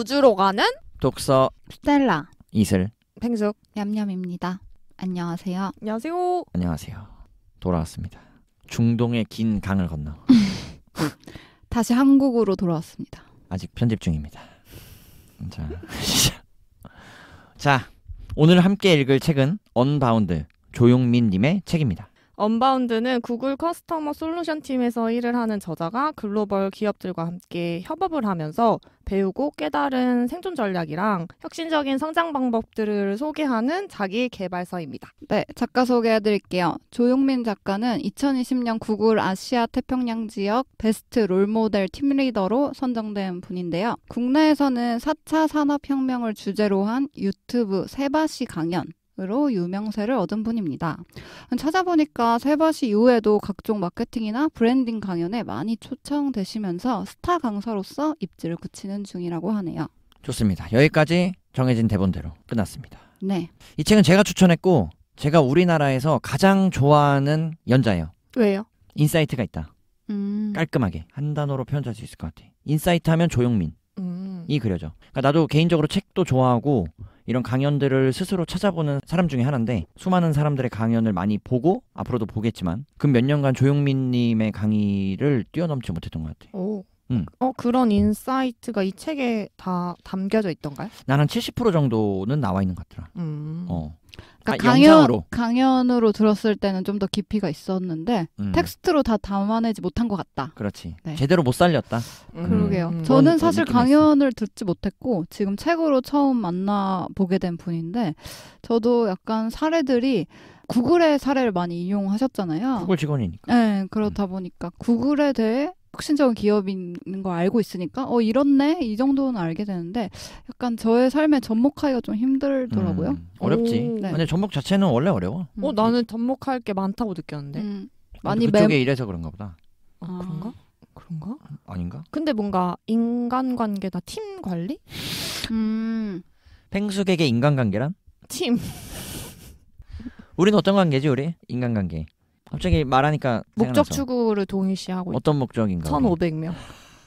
우주로 가는 독서 스텔라 이슬 팽숙 냠냠입니다 안녕하세요. 안녕하세요. 안녕하세요. 돌아왔습니다. 중동의 긴 강을 건너 다시 한국으로 돌아왔습니다. 아직 편집 중입니다. 자, 자 오늘 함께 읽을 책은 언바운드 조용민님의 책입니다. 언바운드는 구글 커스터머 솔루션 팀에서 일을 하는 저자가 글로벌 기업들과 함께 협업을 하면서 배우고 깨달은 생존 전략이랑 혁신적인 성장 방법들을 소개하는 자기 개발서입니다. 네, 작가 소개해드릴게요. 조용민 작가는 2020년 구글 아시아 태평양 지역 베스트 롤모델 팀리더로 선정된 분인데요. 국내에서는 4차 산업혁명을 주제로 한 유튜브 세바시 강연, 으로 유명세를 얻은 분입니다. 찾아보니까 세바시 이후에도 각종 마케팅이나 브랜딩 강연에 많이 초청되시면서 스타 강사로서 입지를 굳히는 중이라고 하네요. 좋습니다. 여기까지 정해진 대본대로 끝났습니다. 네. 이 책은 제가 추천했고 제가 우리나라에서 가장 좋아하는 연자예요. 왜요? 인사이트가 있다. 음... 깔끔하게 한 단어로 표현할 수 있을 것 같아. 인사이트 하면 조용민. 음. 이 그려져. 그러니까 나도 개인적으로 책도 좋아하고 이런 강연들을 스스로 찾아보는 사람 중에 하나인데 수많은 사람들의 강연을 많이 보고 앞으로도 보겠지만 그 몇 년간 조용민 님의 강의를 뛰어넘지 못했던 것 같아요. 오. 음. 어 그런 인사이트가 이 책에 다 담겨져 있던가요? 나는 70% 정도는 나와 있는 것 같더라. 음. 어. 그러니까 아, 강연, 영상으로. 강연으로 들었을 때는 좀 더 깊이가 있었는데 음. 텍스트로 다 담아내지 못한 것 같다. 그렇지. 네. 제대로 못 살렸다. 음. 그러게요. 음. 저는 사실 강연을 있어. 듣지 못했고 지금 책으로 처음 만나 보게 된 분인데 저도 약간 사례들이 구글의 사례를 많이 이용하셨잖아요. 구글 직원이니까. 네, 그렇다 음. 보니까 구글에 대해 혁신적인 기업인 거 알고 있으니까 어 이렇네 이 정도는 알게 되는데 약간 저의 삶에 접목하기가 좀 힘들더라고요. 음, 어렵지. 네. 근데 접목 자체는 원래 어려워. 어, 음. 나는 접목할 게 많다고 느꼈는데. 음. 많이 그쪽에 매... 이래서 그런가 보다. 아, 아, 그런가? 그런가? 아닌가? 근데 뭔가 인간관계나 팀 관리? 음. 펭수객의 인간관계란? 팀. 우린 어떤 관계지 우리? 인간관계. 갑자기 말하니까 목적 생각나서. 추구를 동일시하고 어떤 목적인가? 1,500명.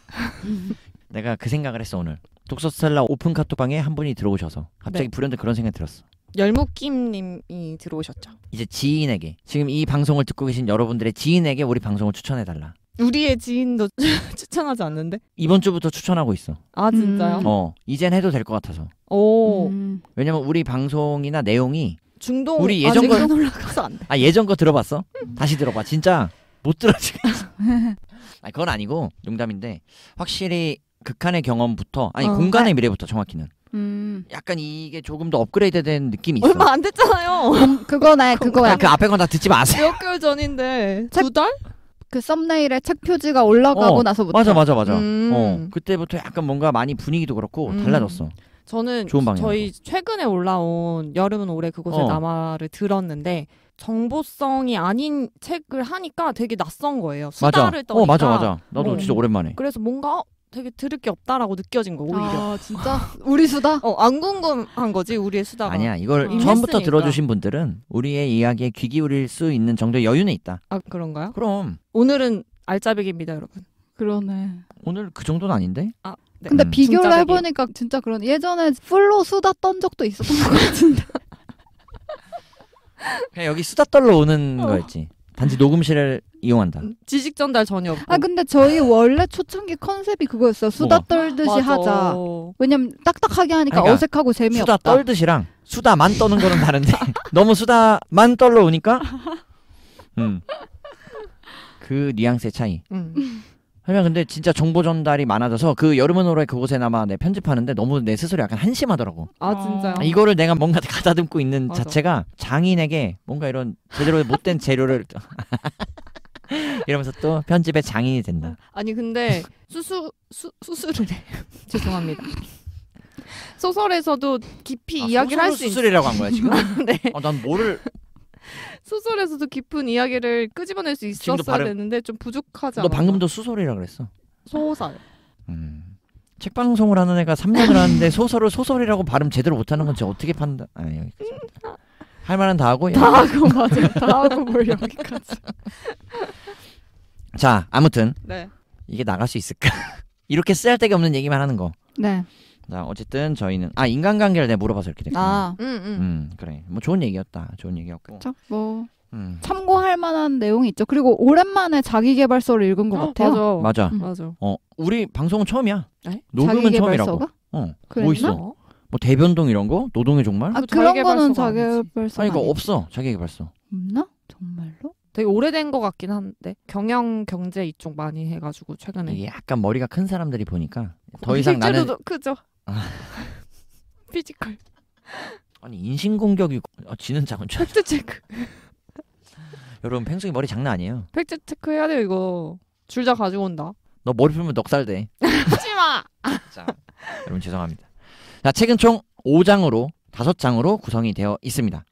내가 그 생각을 했어 오늘. 독서스텔라 오픈 카톡방에 한 분이 들어오셔서 갑자기 네. 불현듯 그런 생각이 들었어. 열무김님이 들어오셨죠. 이제 지인에게 지금 이 방송을 듣고 계신 여러분들의 지인에게 우리 방송을 추천해 달라. 우리의 지인도 추천하지 않는데? 이번 주부터 추천하고 있어. 아 진짜요? 음. 어 이젠 해도 될 것 같아서. 오. 음. 왜냐면 우리 방송이나 내용이 중동 우리 아, 예전 거 올라가서 안 돼. 아 예전 거 들어봤어? 다시 들어봐. 진짜 못 들어지겠어. 아 그건 아니고 농담인데 확실히 극한의 경험부터 아니 어, 공간의 네. 미래부터 정확히는 음. 약간 이게 조금 더 업그레이드된 느낌이 있어. 얼마 안 됐잖아요. 음, 그거네 그거야. 아, 그 앞에 건 다 듣지 마세요. 몇 개월 전인데 두 달? 그 썸네일에 책 표지가 올라가고 어, 나서부터 맞아 맞아 맞아. 음. 어 그때부터 약간 뭔가 많이 분위기도 그렇고 음. 달라졌어. 저는 좋은 저희 최근에 올라온 여름은 올해 그곳의 어. 남아를 들었는데 정보성이 아닌 책을 하니까 되게 낯선 거예요. 수다를 맞아. 어, 떠어 맞아 맞아. 나도 어. 진짜 오랜만에. 그래서 뭔가 어, 되게 들을 게 없다라고 느껴진 거 오히려. 아 진짜 우리 수다? 어안 궁금한 거지 우리의 수다가. 아니야 이걸 어. 처음부터 했으니까. 들어주신 분들은 우리의 이야기에 귀 기울일 수 있는 정도의 여유는 있다. 아 그런가요? 그럼. 오늘은 알짜배기입니다 여러분. 그러네. 오늘 그 정도는 아닌데? 아 네. 근데 음. 비교를 해보니까 진짜 그런 예전에 풀로 수다 떤 적도 있었던 것 같은데. 그냥 여기 수다 떨러 오는 어. 거였지. 단지 녹음실을 이용한다. 음, 지식 전달 전혀 없고. 아 근데 저희 원래 초창기 컨셉이 그거였어 수다 뭐가? 떨듯이 맞아. 하자. 왜냐면 딱딱하게 하니까 그러니까 어색하고 재미없다. 수다 떨듯이랑 수다만 떠는 거는 다른데 너무 수다만 떨러 오니까. 음. 그 뉘앙스의 차이. 음. 하면 근데 진짜 정보 전달이 많아져서 그 여름은 올래 그곳에나마 내 편집하는데 너무 내 스스로 약간 한심하더라고. 아진짜 아. 이거를 내가 뭔가 가다듬고 있는 맞아. 자체가 장인에게 뭔가 이런 제대로 못된 재료를 이러면서 또 편집의 장인이 된다. 아니 근데 수수 수, 수술을 해. 죄송합니다. 소설에서도 깊이 아, 이야기를 할 수 있. 수술이라고 한 거야 지금? 네. 아, 난 뭐를 소설에서도 깊은 이야기를 끄집어낼 수 있었어야 발음... 되는데 좀 부족하지 않아? 너 방금도 소설이라 그랬어. 소설. 음. 책 방송을 하는 애가 3년을 하는데 소설을 소설이라고 발음 제대로 못하는 건지 어떻게 판단? 아니 음, 아. 할 말은 다 하고 예. 다 하고 맞아 다 하고 뭘 여기까지. 자 아무튼 네. 이게 나갈 수 있을까? 이렇게 쓰데기 없는 얘기만 하는 거. 네. 자 어쨌든 저희는 아 인간관계를 내가 물어봐서 이렇게 됐구나. 아, 음, 음. 음 그래. 뭐 좋은 얘기였다. 좋은 얘기였고. 그쵸? 뭐 음. 참고할 만한 내용이 있죠. 그리고 오랜만에 자기개발서를 읽은 것 어, 같아요. 맞아. 음. 맞아. 어 우리 방송은 처음이야. 네? 녹음은 처음이라고. 어. 뭐 있어? 뭐 대변동 이런 거? 노동의 종말? 아그런 아, 거는 자기계발서 아니지. 거 없어. 자기개발서. 없나? 정말로? 되게 오래된 것 같긴 한데 경영 경제 이쪽 많이 해가지고 최근에 약간 머리가 큰 사람들이 보니까 더 어, 이상 실제로도- 그죠. 피지컬. 아니 인신공격이 아, 지는 작은 팩트 체크. 여러분 팽숭이 머리 장난 아니에요. 팩트 체크 해야 돼요 이거. 줄자 가지고 온다. 너 머리 풀면 넉살돼. 하지마. 여러분 죄송합니다. 자, 책은 총 5장으로 5장으로 구성이 되어 있습니다.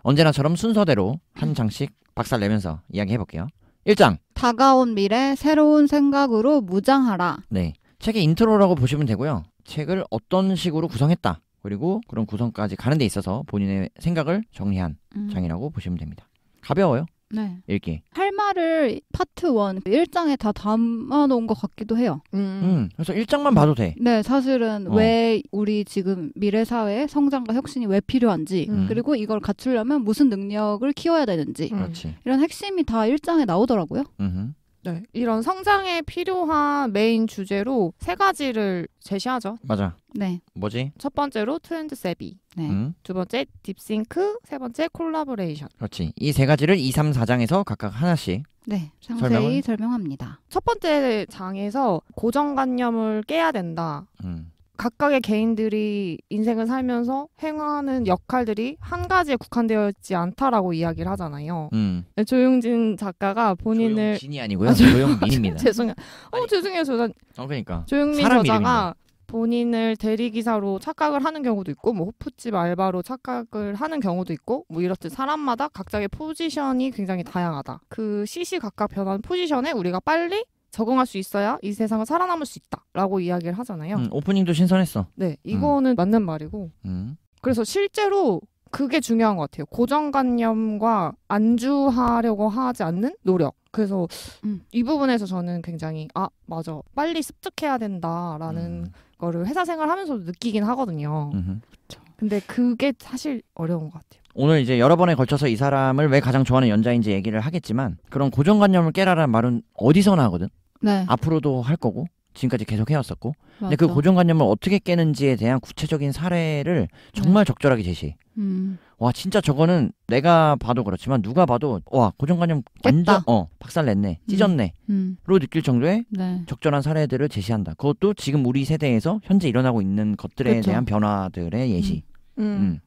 언제나처럼 순서대로 한 장씩 박살 내면서 이야기해 볼게요. 1장. 다가온 미래 새로운 생각으로 무장하라. 네. 책의 인트로라고 보시면 되고요. 책을 어떤 식으로 구성했다. 그리고 그런 구성까지 가는 데 있어서 본인의 생각을 정리한 음. 장이라고 보시면 됩니다. 가벼워요. 네. 읽기. 할 말을 파트 원 그 일장에다 담아놓은 것 같기도 해요. 음. 음. 그래서 일장만 봐도 돼. 네, 사실은 어. 왜 우리 지금 미래 사회의 성장과 혁신이 왜 필요한지, 음. 그리고 이걸 갖추려면 무슨 능력을 키워야 되는지, 그 이런 핵심이 다 일장에 나오더라고요. 음흠. 네, 이런 성장에 필요한 메인 주제로 세 가지를 제시하죠. 맞아. 네. 뭐지? 첫 번째로 트렌드 세비. 네. 음. 두 번째 딥싱크, 세 번째 콜라보레이션. 그렇지. 이 세 가지를 2, 3, 4장에서 각각 하나씩 네, 상세히 설명합니다첫 번째 장에서 고정관념을 깨야 된다. 음. 각각의 개인들이 인생을 살면서 행하는 역할들이 한 가지에 국한되어 있지 않다라고 이야기를 하잖아요. 음. 네, 조용진 작가가 본인을 조용진이 아니고요. 아, 조용민입니다. 죄송해요. 어 아니, 죄송해요. 저는 어, 그러니까. 조용민 저자가 본인을 대리기사로 착각을 하는 경우도 있고 뭐 호프집 알바로 착각을 하는 경우도 있고 뭐 이렇듯 사람마다 각자의 포지션이 굉장히 다양하다. 그 시시각각 변하는 포지션에 우리가 빨리 적응할 수 있어야 이 세상을 살아남을 수 있다라고 이야기를 하잖아요. 음, 오프닝도 신선했어. 네, 음. 이거는 음. 맞는 말이고. 음. 그래서 실제로 그게 중요한 것 같아요. 고정관념과 안주하려고 하지 않는 노력. 그래서 음. 이 부분에서 저는 굉장히 아 맞아 빨리 습득해야 된다라는 음. 거를 회사 생활하면서도 느끼긴 하거든요. 음흠. 근데 그게 사실 어려운 것 같아요. 오늘 이제 여러 번에 걸쳐서 이 사람을 왜 가장 좋아하는 연자인지 얘기를 하겠지만 그런 고정관념을 깨라라는 말은 어디서나 하거든. 네. 앞으로도 할 거고 지금까지 계속 해왔었고. 맞아. 근데 그 고정관념을 어떻게 깨는지에 대한 구체적인 사례를 정말 네. 적절하게 제시. 음. 와 진짜 저거는 내가 봐도 그렇지만 누가 봐도 와 고정관념 완전 어 박살 냈네 찢었네로 음. 음. 느낄 정도의 네. 적절한 사례들을 제시한다. 그것도 지금 우리 세대에서 현재 일어나고 있는 것들에 그쵸. 대한 변화들의 예시. 음. 음. 음.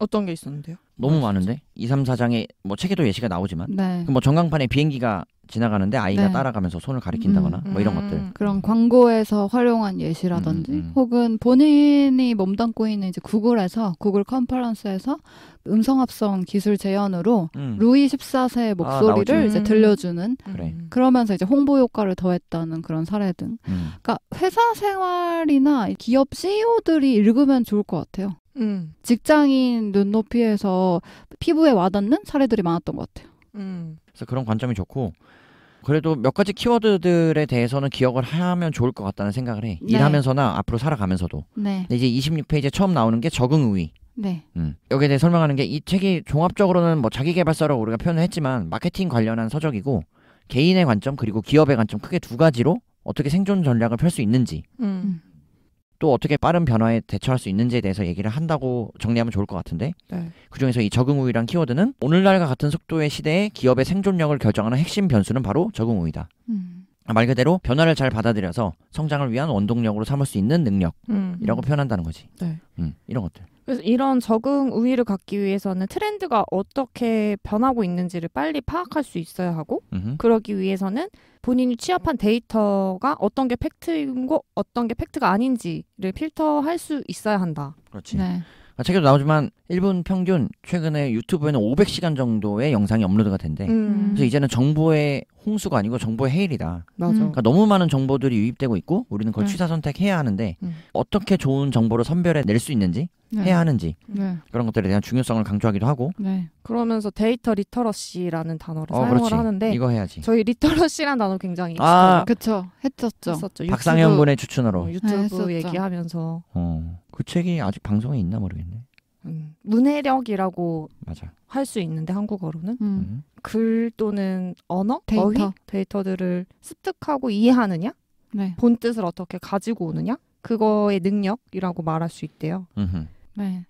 어떤 게 있었는데요? 너무 아, 많은데 2, 3, 4장에 뭐 책에도 예시가 나오지만 네. 뭐 전광판에 비행기가 지나가는데 아이가 네. 따라가면서 손을 가리킨다거나 음, 뭐 이런 음, 것들 음. 그런 광고에서 활용한 예시라든지 음, 음, 혹은 본인이 몸담고 있는 이제 구글에서 구글 컨퍼런스에서 음성합성 기술 재현으로 루이 14세의 아, 목소리를 아, 이제 들려주는 그래. 그러면서 이제 홍보 효과를 더했다는 그런 사례 등 그러니까 회사 생활이나 기업 CEO들이 읽으면 좋을 것 같아요. 음. 직장인 눈높이에서 피부에 와닿는 사례들이 많았던 것 같아요. 음. 그래서 그런 관점이 좋고 그래도 몇 가지 키워드들에 대해서는 기억을 하면 좋을 것 같다는 생각을 해. 네. 일하면서나 앞으로 살아가면서도. 네. 근 이제 26페이지에 처음 나오는 게 적응 의위 네. 음. 여기에 대해 설명하는 게 이 책이 종합적으로는 뭐 자기 개발서라고 우리가 표현을 했지만 마케팅 관련한 서적이고 개인의 관점 그리고 기업의 관점 크게 두 가지로 어떻게 생존 전략을 펼 수 있는지 음. 또 어떻게 빠른 변화에 대처할 수 있는지에 대해서 얘기를 한다고 정리하면 좋을 것 같은데 네. 그중에서 이 적응 우위란 키워드는 오늘날과 같은 속도의 시대에 기업의 생존력을 결정하는 핵심 변수는 바로 적응 우위다. 음. 말 그대로 변화를 잘 받아들여서 성장을 위한 원동력으로 삼을 수 있는 능력이라고 음. 표현한다는 거지. 네. 음, 이런 것들. 그래서 이런 적응 우위를 갖기 위해서는 트렌드가 어떻게 변하고 있는지를 빨리 파악할 수 있어야 하고 음흠. 그러기 위해서는 본인이 취합한 데이터가 어떤 게 팩트이고 어떤 게 팩트가 아닌지를 필터할 수 있어야 한다. 그렇지. 네. 아, 책에도 나오지만 일본 평균 최근에 유튜브에는 500시간 정도의 영상이 업로드가 된대. 음. 그래서 이제는 정보의 홍수가 아니고 정보의 해일이다. 맞아. 음. 그러니까 너무 많은 정보들이 유입되고 있고 우리는 그걸 네. 취사 선택해야 하는데 음. 어떻게 좋은 정보를 선별해 낼 수 있는지 네. 해야 하는지 네. 그런 것들에 대한 중요성을 강조하기도 하고 네. 그러면서 데이터 리터러시라는 단어를 어, 사용을 그렇지. 하는데 이거 해야지. 저희 리터러시라는 단어 굉장히 아, 그쵸 했었죠. 했었죠. 박상현 군의 추천으로 어, 유튜브, 어, 얘기하면서 어. 그 책이 아직 방송에 있나 모르겠네. 음, 문해력이라고 할 수 있는데 한국어로는 음. 음. 글 또는 언어, 데이터. 어휘, 데이터들을 습득하고 이해하느냐, 네. 본 뜻을 어떻게 가지고 오느냐, 그거의 능력이라고 말할 수 있대요. 네.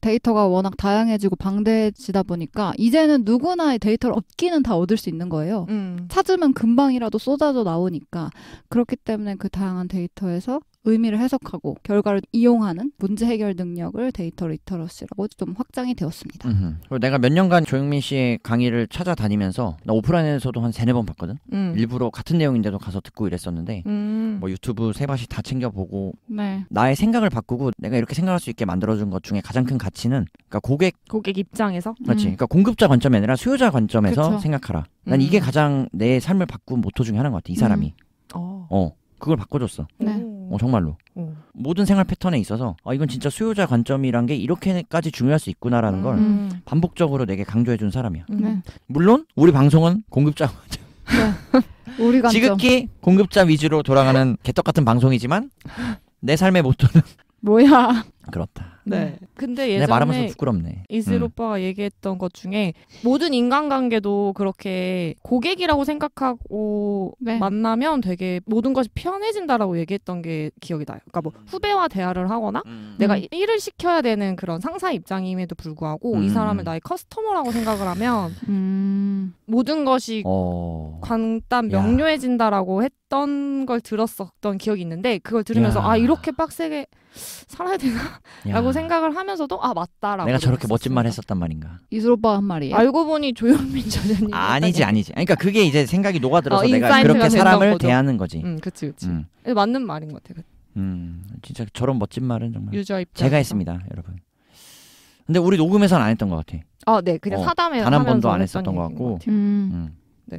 데이터가 워낙 다양해지고 방대해지다 보니까 이제는 누구나 의 데이터를 얻기는 다 얻을 수 있는 거예요. 음. 찾으면 금방이라도 쏟아져 나오니까 그렇기 때문에 그 다양한 데이터에서 의미를 해석하고 결과를 이용하는 문제 해결 능력을 데이터 리터러시라고 좀 확장이 되었습니다. 그리고 내가 몇 년간 조영민 씨의 강의를 찾아다니면서 나 오프라인에서도 한 세네 번 봤거든. 음. 일부러 같은 내용인데도 가서 듣고 이랬었는데 음. 뭐 유튜브 세바시 다 챙겨보고 네. 나의 생각을 바꾸고 내가 이렇게 생각할 수 있게 만들어준 것 중에 가장 큰 가치는 그러니까 고객 고객 입장에서 그렇지. 음. 그러니까 공급자 관점이 아니라 수요자 관점에서 그쵸. 생각하라. 난 이게 음. 가장 내 삶을 바꾼 모토 중에 하나인 것 같아. 이 사람이. 음. 어. 어. 그걸 바꿔줬어. 네. 음. 어, 정말로. 음. 모든 생활 패턴에 있어서 아, 이건 진짜 수요자 관점이란 게 이렇게까지 중요할 수 있구나라는 걸 음. 반복적으로 내게 강조해 준 사람이야. 음. 네. 물론 우리 방송은 공급자 네. 우리 관점. 지극히 공급자 위주로 돌아가는 개떡 같은 방송이지만 내 삶의 모토는 뭐야 그렇다. 네. 음. 근데 예전에 말하면서 부끄럽네. 이슬 음. 오빠가 얘기했던 것 중에 모든 인간관계도 그렇게 고객이라고 생각하고 네. 만나면 되게 모든 것이 편해진다라고 얘기했던 게 기억이 나요. 그러니까 뭐 음. 후배와 대화를 하거나 음. 내가 음. 일을 시켜야 되는 그런 상사 입장임에도 불구하고 음. 이 사람을 나의 커스터머라고 생각을 하면 모든 것이 어... 간단 명료해진다라고 했던 걸 들었었던 기억이 있는데 그걸 들으면서 야. 아 이렇게 빡세게 살아야 되나? 라고 생각을 하면서도 아 맞다라고 내가 저렇게 멋진 말 했었단 말인가 이슬 오빠한말이 알고 보니 조현민 전현 아니지 아니지 그러니까 그게 이제 생각이 녹아들어서 어, 내가 그렇게 사람을 대하는 거지 음 그치 그치 음. 맞는 말인 것 같아 음 진짜 저런 멋진 말은 정말 유저 제가 했습니다 여러분 근데 우리 녹음에서는 안 했던 것 같아 아 네 그냥 어, 사담에 단 한 번도 안 했었던 것 같고 것 음. 음. 네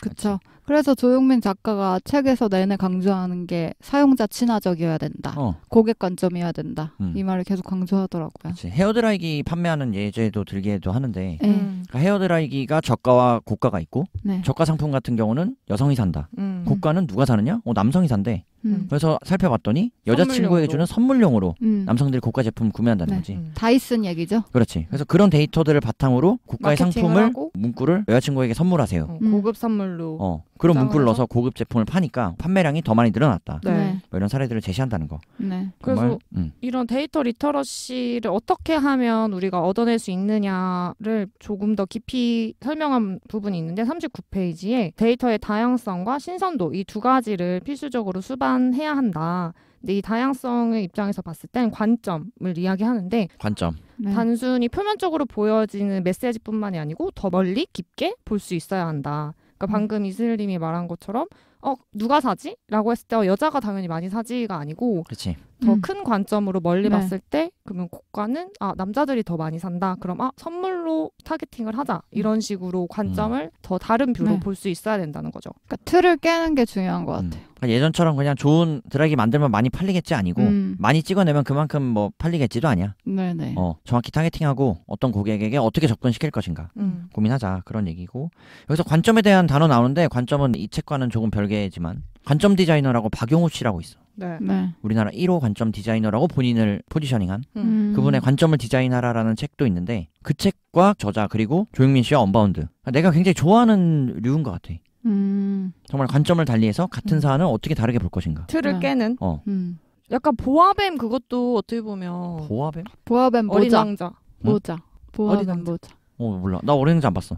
그쵸 그치. 그래서 조용민 작가가 책에서 내내 강조하는 게 사용자 친화적이어야 된다. 어. 고객 관점이어야 된다. 음. 이 말을 계속 강조하더라고요. 그치. 헤어드라이기 판매하는 예제도 들기도 하는데 네. 음. 그러니까 헤어드라이기가 저가와 고가가 있고 네. 저가 상품 같은 경우는 여성이 산다. 음. 고가는 누가 사느냐? 어, 남성이 산대. 음. 그래서 살펴봤더니 여자친구에게 선물용으로. 주는 선물용으로 음. 남성들이 고가 제품을 구매한다는 네. 거지. 음. 다이슨 얘기죠. 그렇지. 그래서 그런 데이터들을 바탕으로 고가의 상품을 하고? 문구를 여자친구에게 선물하세요. 어, 고급 선물로. 어. 그런 문구를 넣어서 고급 제품을 파니까 판매량이 더 많이 늘어났다. 네. 네. 이런 사례들을 제시한다는 거. 네. 그래서 음. 이런 데이터 리터러시를 어떻게 하면 우리가 얻어낼 수 있느냐를 조금 더 깊이 설명한 부분이 있는데 39페이지에 데이터의 다양성과 신선도 이 두 가지를 필수적으로 수반해야 한다. 근데 이 다양성의 입장에서 봤을 땐 관점을 이야기하는데 관점. 네. 단순히 표면적으로 보여지는 메시지뿐만이 아니고 더 멀리 깊게 볼 수 있어야 한다. 그러니까 방금 음. 이슬님이 말한 것처럼 어 누가 사지? 라고 했을 때 어, 여자가 당연히 많이 사지가 아니고 그치. 더큰 음. 관점으로 멀리 네. 봤을 때 그러면 고가는 아 남자들이 더 많이 산다. 그럼 아 선물로 타겟팅을 하자 이런 식으로 관점을 음. 더 다른 뷰로 네. 볼수 있어야 된다는 거죠. 그러니까 틀을 깨는 게 중요한 것 음. 같아요. 음. 예전처럼 그냥 좋은 드라이기 만들면 많이 팔리겠지 아니고 음. 많이 찍어내면 그만큼 뭐 팔리겠지도 아니야. 네네. 어 정확히 타겟팅하고 어떤 고객에게 어떻게 접근시킬 것인가 음. 고민하자 그런 얘기고 여기서 관점에 대한 단어 나오는데 관점은 이 책과는 조금 별개지만 관점 디자이너라고 박용우 씨라고 있어. 네. 네. 우리나라 1호 관점 디자이너라고 본인을 포지셔닝한 음. 그분의 관점을 디자인하라라는 책도 있는데 그 책과 저자 그리고 조영민 씨와 언바운드 그러니까 내가 굉장히 좋아하는 류인 것 같아. 음. 정말 관점을 달리해서 같은 음. 사안을 어떻게 다르게 볼 것인가. 틀을 네. 깨는. 어. 음. 약간 보아뱀 그것도 어떻게 보면 보아뱀? 보아뱀 모자. 어린 왕자. 뭐? 모자. 보아뱀 모자. 어 몰라. 나 어린 왕자 안 봤어.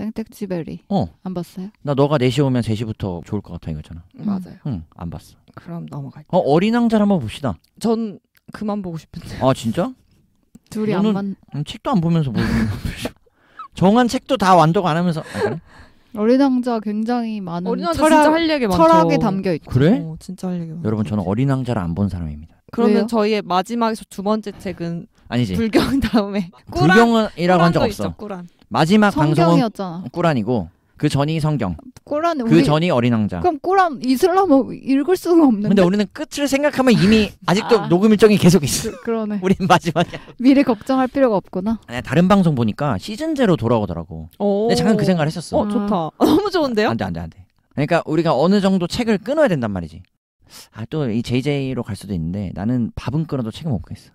생텍쥐베리. 어. 안 봤어요? 나 너가 4시 오면 3시부터 좋을 것 같아 이거잖아. 음. 맞아요. 응, 안 봤어. 그럼 넘어갈게 어, 어린 왕자를 한번 봅시다. 전 그만 보고 싶은데. 아, 진짜? 둘이 너는 만. 음, 책도 안 보면서 보는 정한 책도 다 완독 안 하면서. 아, 그래? 어린 왕자 굉장히 많은 어린 왕자 철학, 진짜 할 얘기 많죠. 철학이 담겨 있죠. 그래? 어, 진짜 할 얘기 많 여러분 저는 어린 왕자를 안 본 사람입니다. 그러면 왜요? 저희의 마지막에서 두 번째 책은 아니지. 불경 다음에 불경이라고 한 적 없어. 있죠, 꾸란. 마지막 방송은 꾸란이고 그 전이 성경. 꾸란 그 우리 전이 어린 왕자. 그럼 꾸란 이슬람어 읽을 수가 없는데. 근데 우리는 끝을 생각하면 이미 아직도 아. 녹음 일정이 계속 있어. 그, 그러네. 우린 마지막이야. 미리 걱정할 필요가 없구나. 아니, 네, 다른 방송 보니까 시즌 제로 돌아오더라고. 근데 잠깐 그 생각을 했었어. 어, 좋다. 어, 너무 좋은데요? 안돼 안돼 안돼. 그러니까 우리가 어느 정도 책을 끊어야 된단 말이지. 아또 이 JJ로 갈 수도 있는데 나는 밥은 끊어도 책은 못 끊겠어.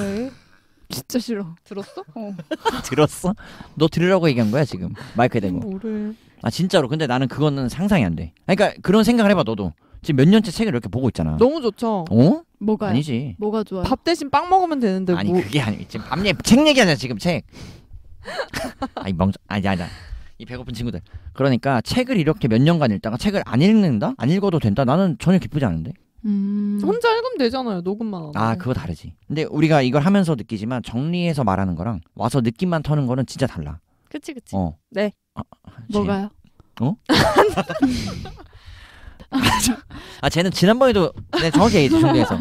왜? 진짜 싫어. 들었어? 어. 들었어? 너 들으라고 얘기한 거야 지금 마이크에 대고. 뭐를? 아 진짜로. 근데 나는 그거는 상상이 안 돼. 그러니까 그런 생각을 해봐 너도. 지금 몇 년째 책을 이렇게 보고 있잖아. 너무 좋죠. 어? 뭐가? 아니지. 뭐가 좋아? 밥 대신 빵 먹으면 되는데. 아니 뭐... 그게 아니. 지금 밤얘책 얘기하자 지금 책. 아니 멍. 아니 아니. 아니. 이 배고픈 친구들. 그러니까 책을 이렇게 몇 년간 읽다가 책을 안 읽는다? 안 읽어도 된다? 나는 전혀 기쁘지 않은데. 음... 혼자 읽으면 되잖아요. 녹음만 하고. 아 그거 다르지. 근데 우리가 이걸 하면서 느끼지만 정리해서 말하는 거랑 와서 느낌만 터는 거는 진짜 달라. 그치 그치. 어. 네. 아, 아 뭐가요? 어? 아 쟤는 지난번에도 네, 정확히 얘기했죠 정해서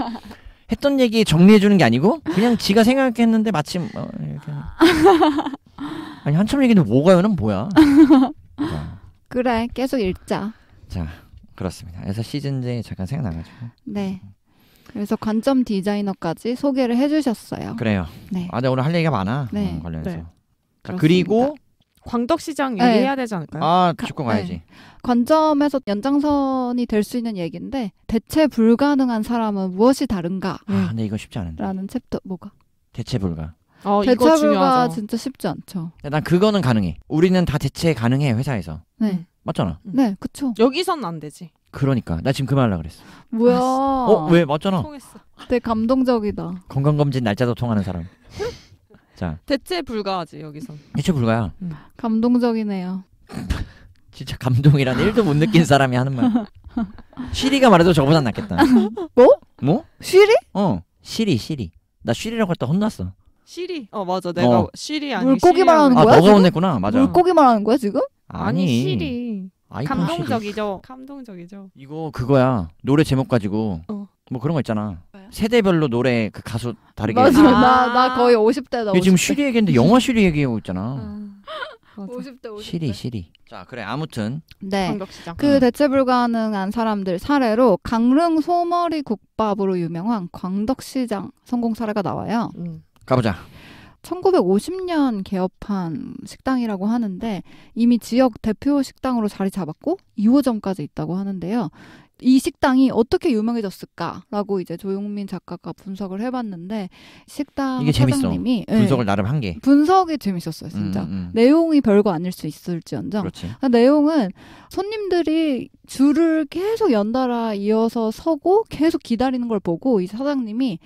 했던 얘기 정리해 주는 게 아니고 그냥 지가 생각했는데 마침 어, 이렇게 아니 한참 얘기는 뭐가요는 뭐야. 그래 계속 읽자. 자. 그렇습니다. 그래서 시즌제 잠깐 생각나가지고. 네. 그래서 관점 디자이너까지 소개를 해주셨어요. 그래요. 네. 아, 네 오늘 할 얘기가 많아. 네. 음, 관련해서. 네. 자, 그러니까 그리고 광덕시장 네. 얘기해야 되지 않을까요? 아, 죽고 가야지. 네. 관점에서 연장선이 될 수 있는 얘기인데 대체 불가능한 사람은 무엇이 다른가? 아, 네. 근데 이거 쉽지 않은데. 라는 챕터 뭐가? 대체 불가. 어, 대체 불가 진짜 쉽지 않죠. 난 그거는 가능해. 우리는 다 대체 가능해 회사에서. 네. 음. 맞잖아. 네, 음. 그쵸. 여기선 안 되지. 그러니까 나 지금 그만하려 그랬어. 뭐야? 어, 왜 맞잖아. 통했어. 되게 감동적이다. 건강 검진 날짜도 통하는 사람. 자, 대체 불가하지 여기선. 대체 불가야. 음. 감동적이네요. 진짜 감동이란 1도 못 느낀 사람이 하는 말. 시리가 말해도 저보단 낫겠다. 뭐? 뭐? 쉬리? 어, 시리 시리. 나 시리라고 했다 혼났어. 시리. 어 맞아. 내가 어. 시리 아니 물고기 말하는 아, 거야? 너가 지금? 혼냈구나. 맞아. 물고기 말하는 거야 지금? 아니, 아니 실이 감동적이죠. 감동적이죠. 이거 그거야. 노래 제목 가지고 어. 뭐 그런 거 있잖아. 뭐요? 세대별로 노래 그 가수 다르게. 맞아. 아 나, 나 아. 거의 50대다. 50대. 지금 쉬리 얘기했데 영화 쉬리 얘기하고 있잖아. 아. 50대 50대. 시리 시리. 자 그래 아무튼. 네. 그 음. 대체 불가능한 사람들 사례로 강릉 소머리 국밥으로 유명한 광덕시장 성공 사례가 나와요. 음. 가보자. 1950년 개업한 식당이라고 하는데 이미 지역 대표 식당으로 자리 잡았고 2호점까지 있다고 하는데요. 이 식당이 어떻게 유명해졌을까라고 이제 조용민 작가가 분석을 해봤는데 식당 이게 사장님이 재밌어. 예. 분석을 네. 나름 한 게 분석이 재밌었어요 진짜 음, 음. 내용이 별거 아닐 수 있을지언정 그렇지. 아, 내용은 손님들이 줄을 계속 연달아 이어서 서고 계속 기다리는 걸 보고 이 사장님이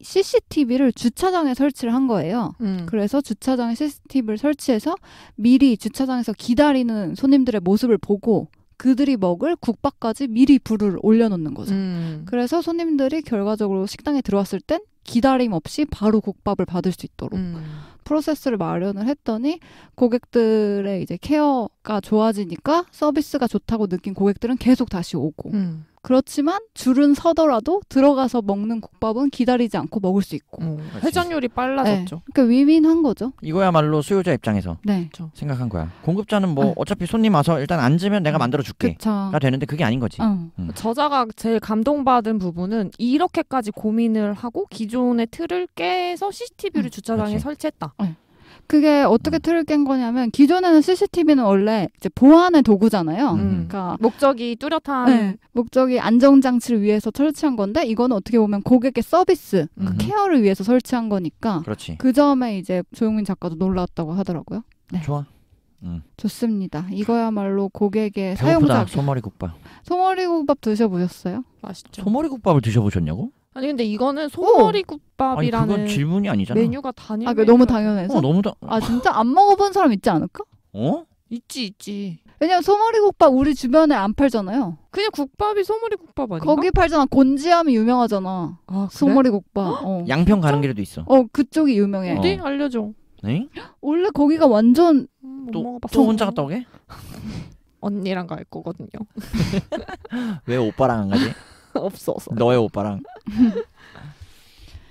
CCTV를 주차장에 설치를 한 거예요. 음. 그래서 주차장에 CCTV를 설치해서 미리 주차장에서 기다리는 손님들의 모습을 보고 그들이 먹을 국밥까지 미리 불을 올려놓는 거죠. 음. 그래서 손님들이 결과적으로 식당에 들어왔을 땐 기다림 없이 바로 국밥을 받을 수 있도록 음. 프로세스를 마련을 했더니 고객들의 이제 케어가 좋아지니까 서비스가 좋다고 느낀 고객들은 계속 다시 오고 음. 그렇지만 줄은 서더라도 들어가서 먹는 국밥은 기다리지 않고 먹을 수 있고 음, 회전율이 빨라졌죠. 네. 그러니까 위민한 거죠. 이거야말로 수요자 입장에서 네. 생각한 거야. 공급자는 뭐 응. 네. 어차피 손님 와서 일단 앉으면 내가 음, 만들어 줄게가 되는데 그게 아닌 거지. 응. 어. 응. 음. 저자가 제일 감동받은 부분은 이렇게까지 고민을 하고 기존의 틀을 깨서 CCTV를 음. 주차장에 그치. 설치했다. 네. 그게 어떻게 음. 틀을 깬 거냐면 기존에는 CCTV는 원래 이제 보안의 도구잖아요. 음. 그러니까 목적이 뚜렷한 네, 목적이 안정 장치를 위해서 설치한 건데 이거는 어떻게 보면 고객의 서비스, 음. 그 케어를 위해서 설치한 거니까 그렇지. 그 점에 이제 조용민 작가도 놀랐다고 하더라고요. 네. 좋아. 음. 좋습니다. 이거야말로 고객의 사용자. 소머리국밥. 소머리국밥 드셔보셨어요? 맛있죠. 소머리국밥을 드셔보셨냐고? 아니 근데 이거는 소머리 어. 국밥이라는 그건 질문이 아니잖아. 메뉴가 단일 아, 그 너무 당연해서. 어 너무 다. 아 진짜 안 먹어본 사람 있지 않을까? 어? 있지 있지. 왜냐면 소머리국밥 우리 주변에 안 팔잖아요. 그냥 국밥이 소머리 국밥 아닌가? 거기 팔잖아. 곤지암이 유명하잖아. 아, 그래? 소머리국밥. 어. 양평 가는 길에도 있어. 어 그쪽이 유명해. 어디 알려줘. 네? 원래 거기가 완전 음, 또, 또 혼자 갔다 오게? 언니랑 갈 거거든요. 왜 오빠랑 안 가지? 없어서. 너의 오빠랑.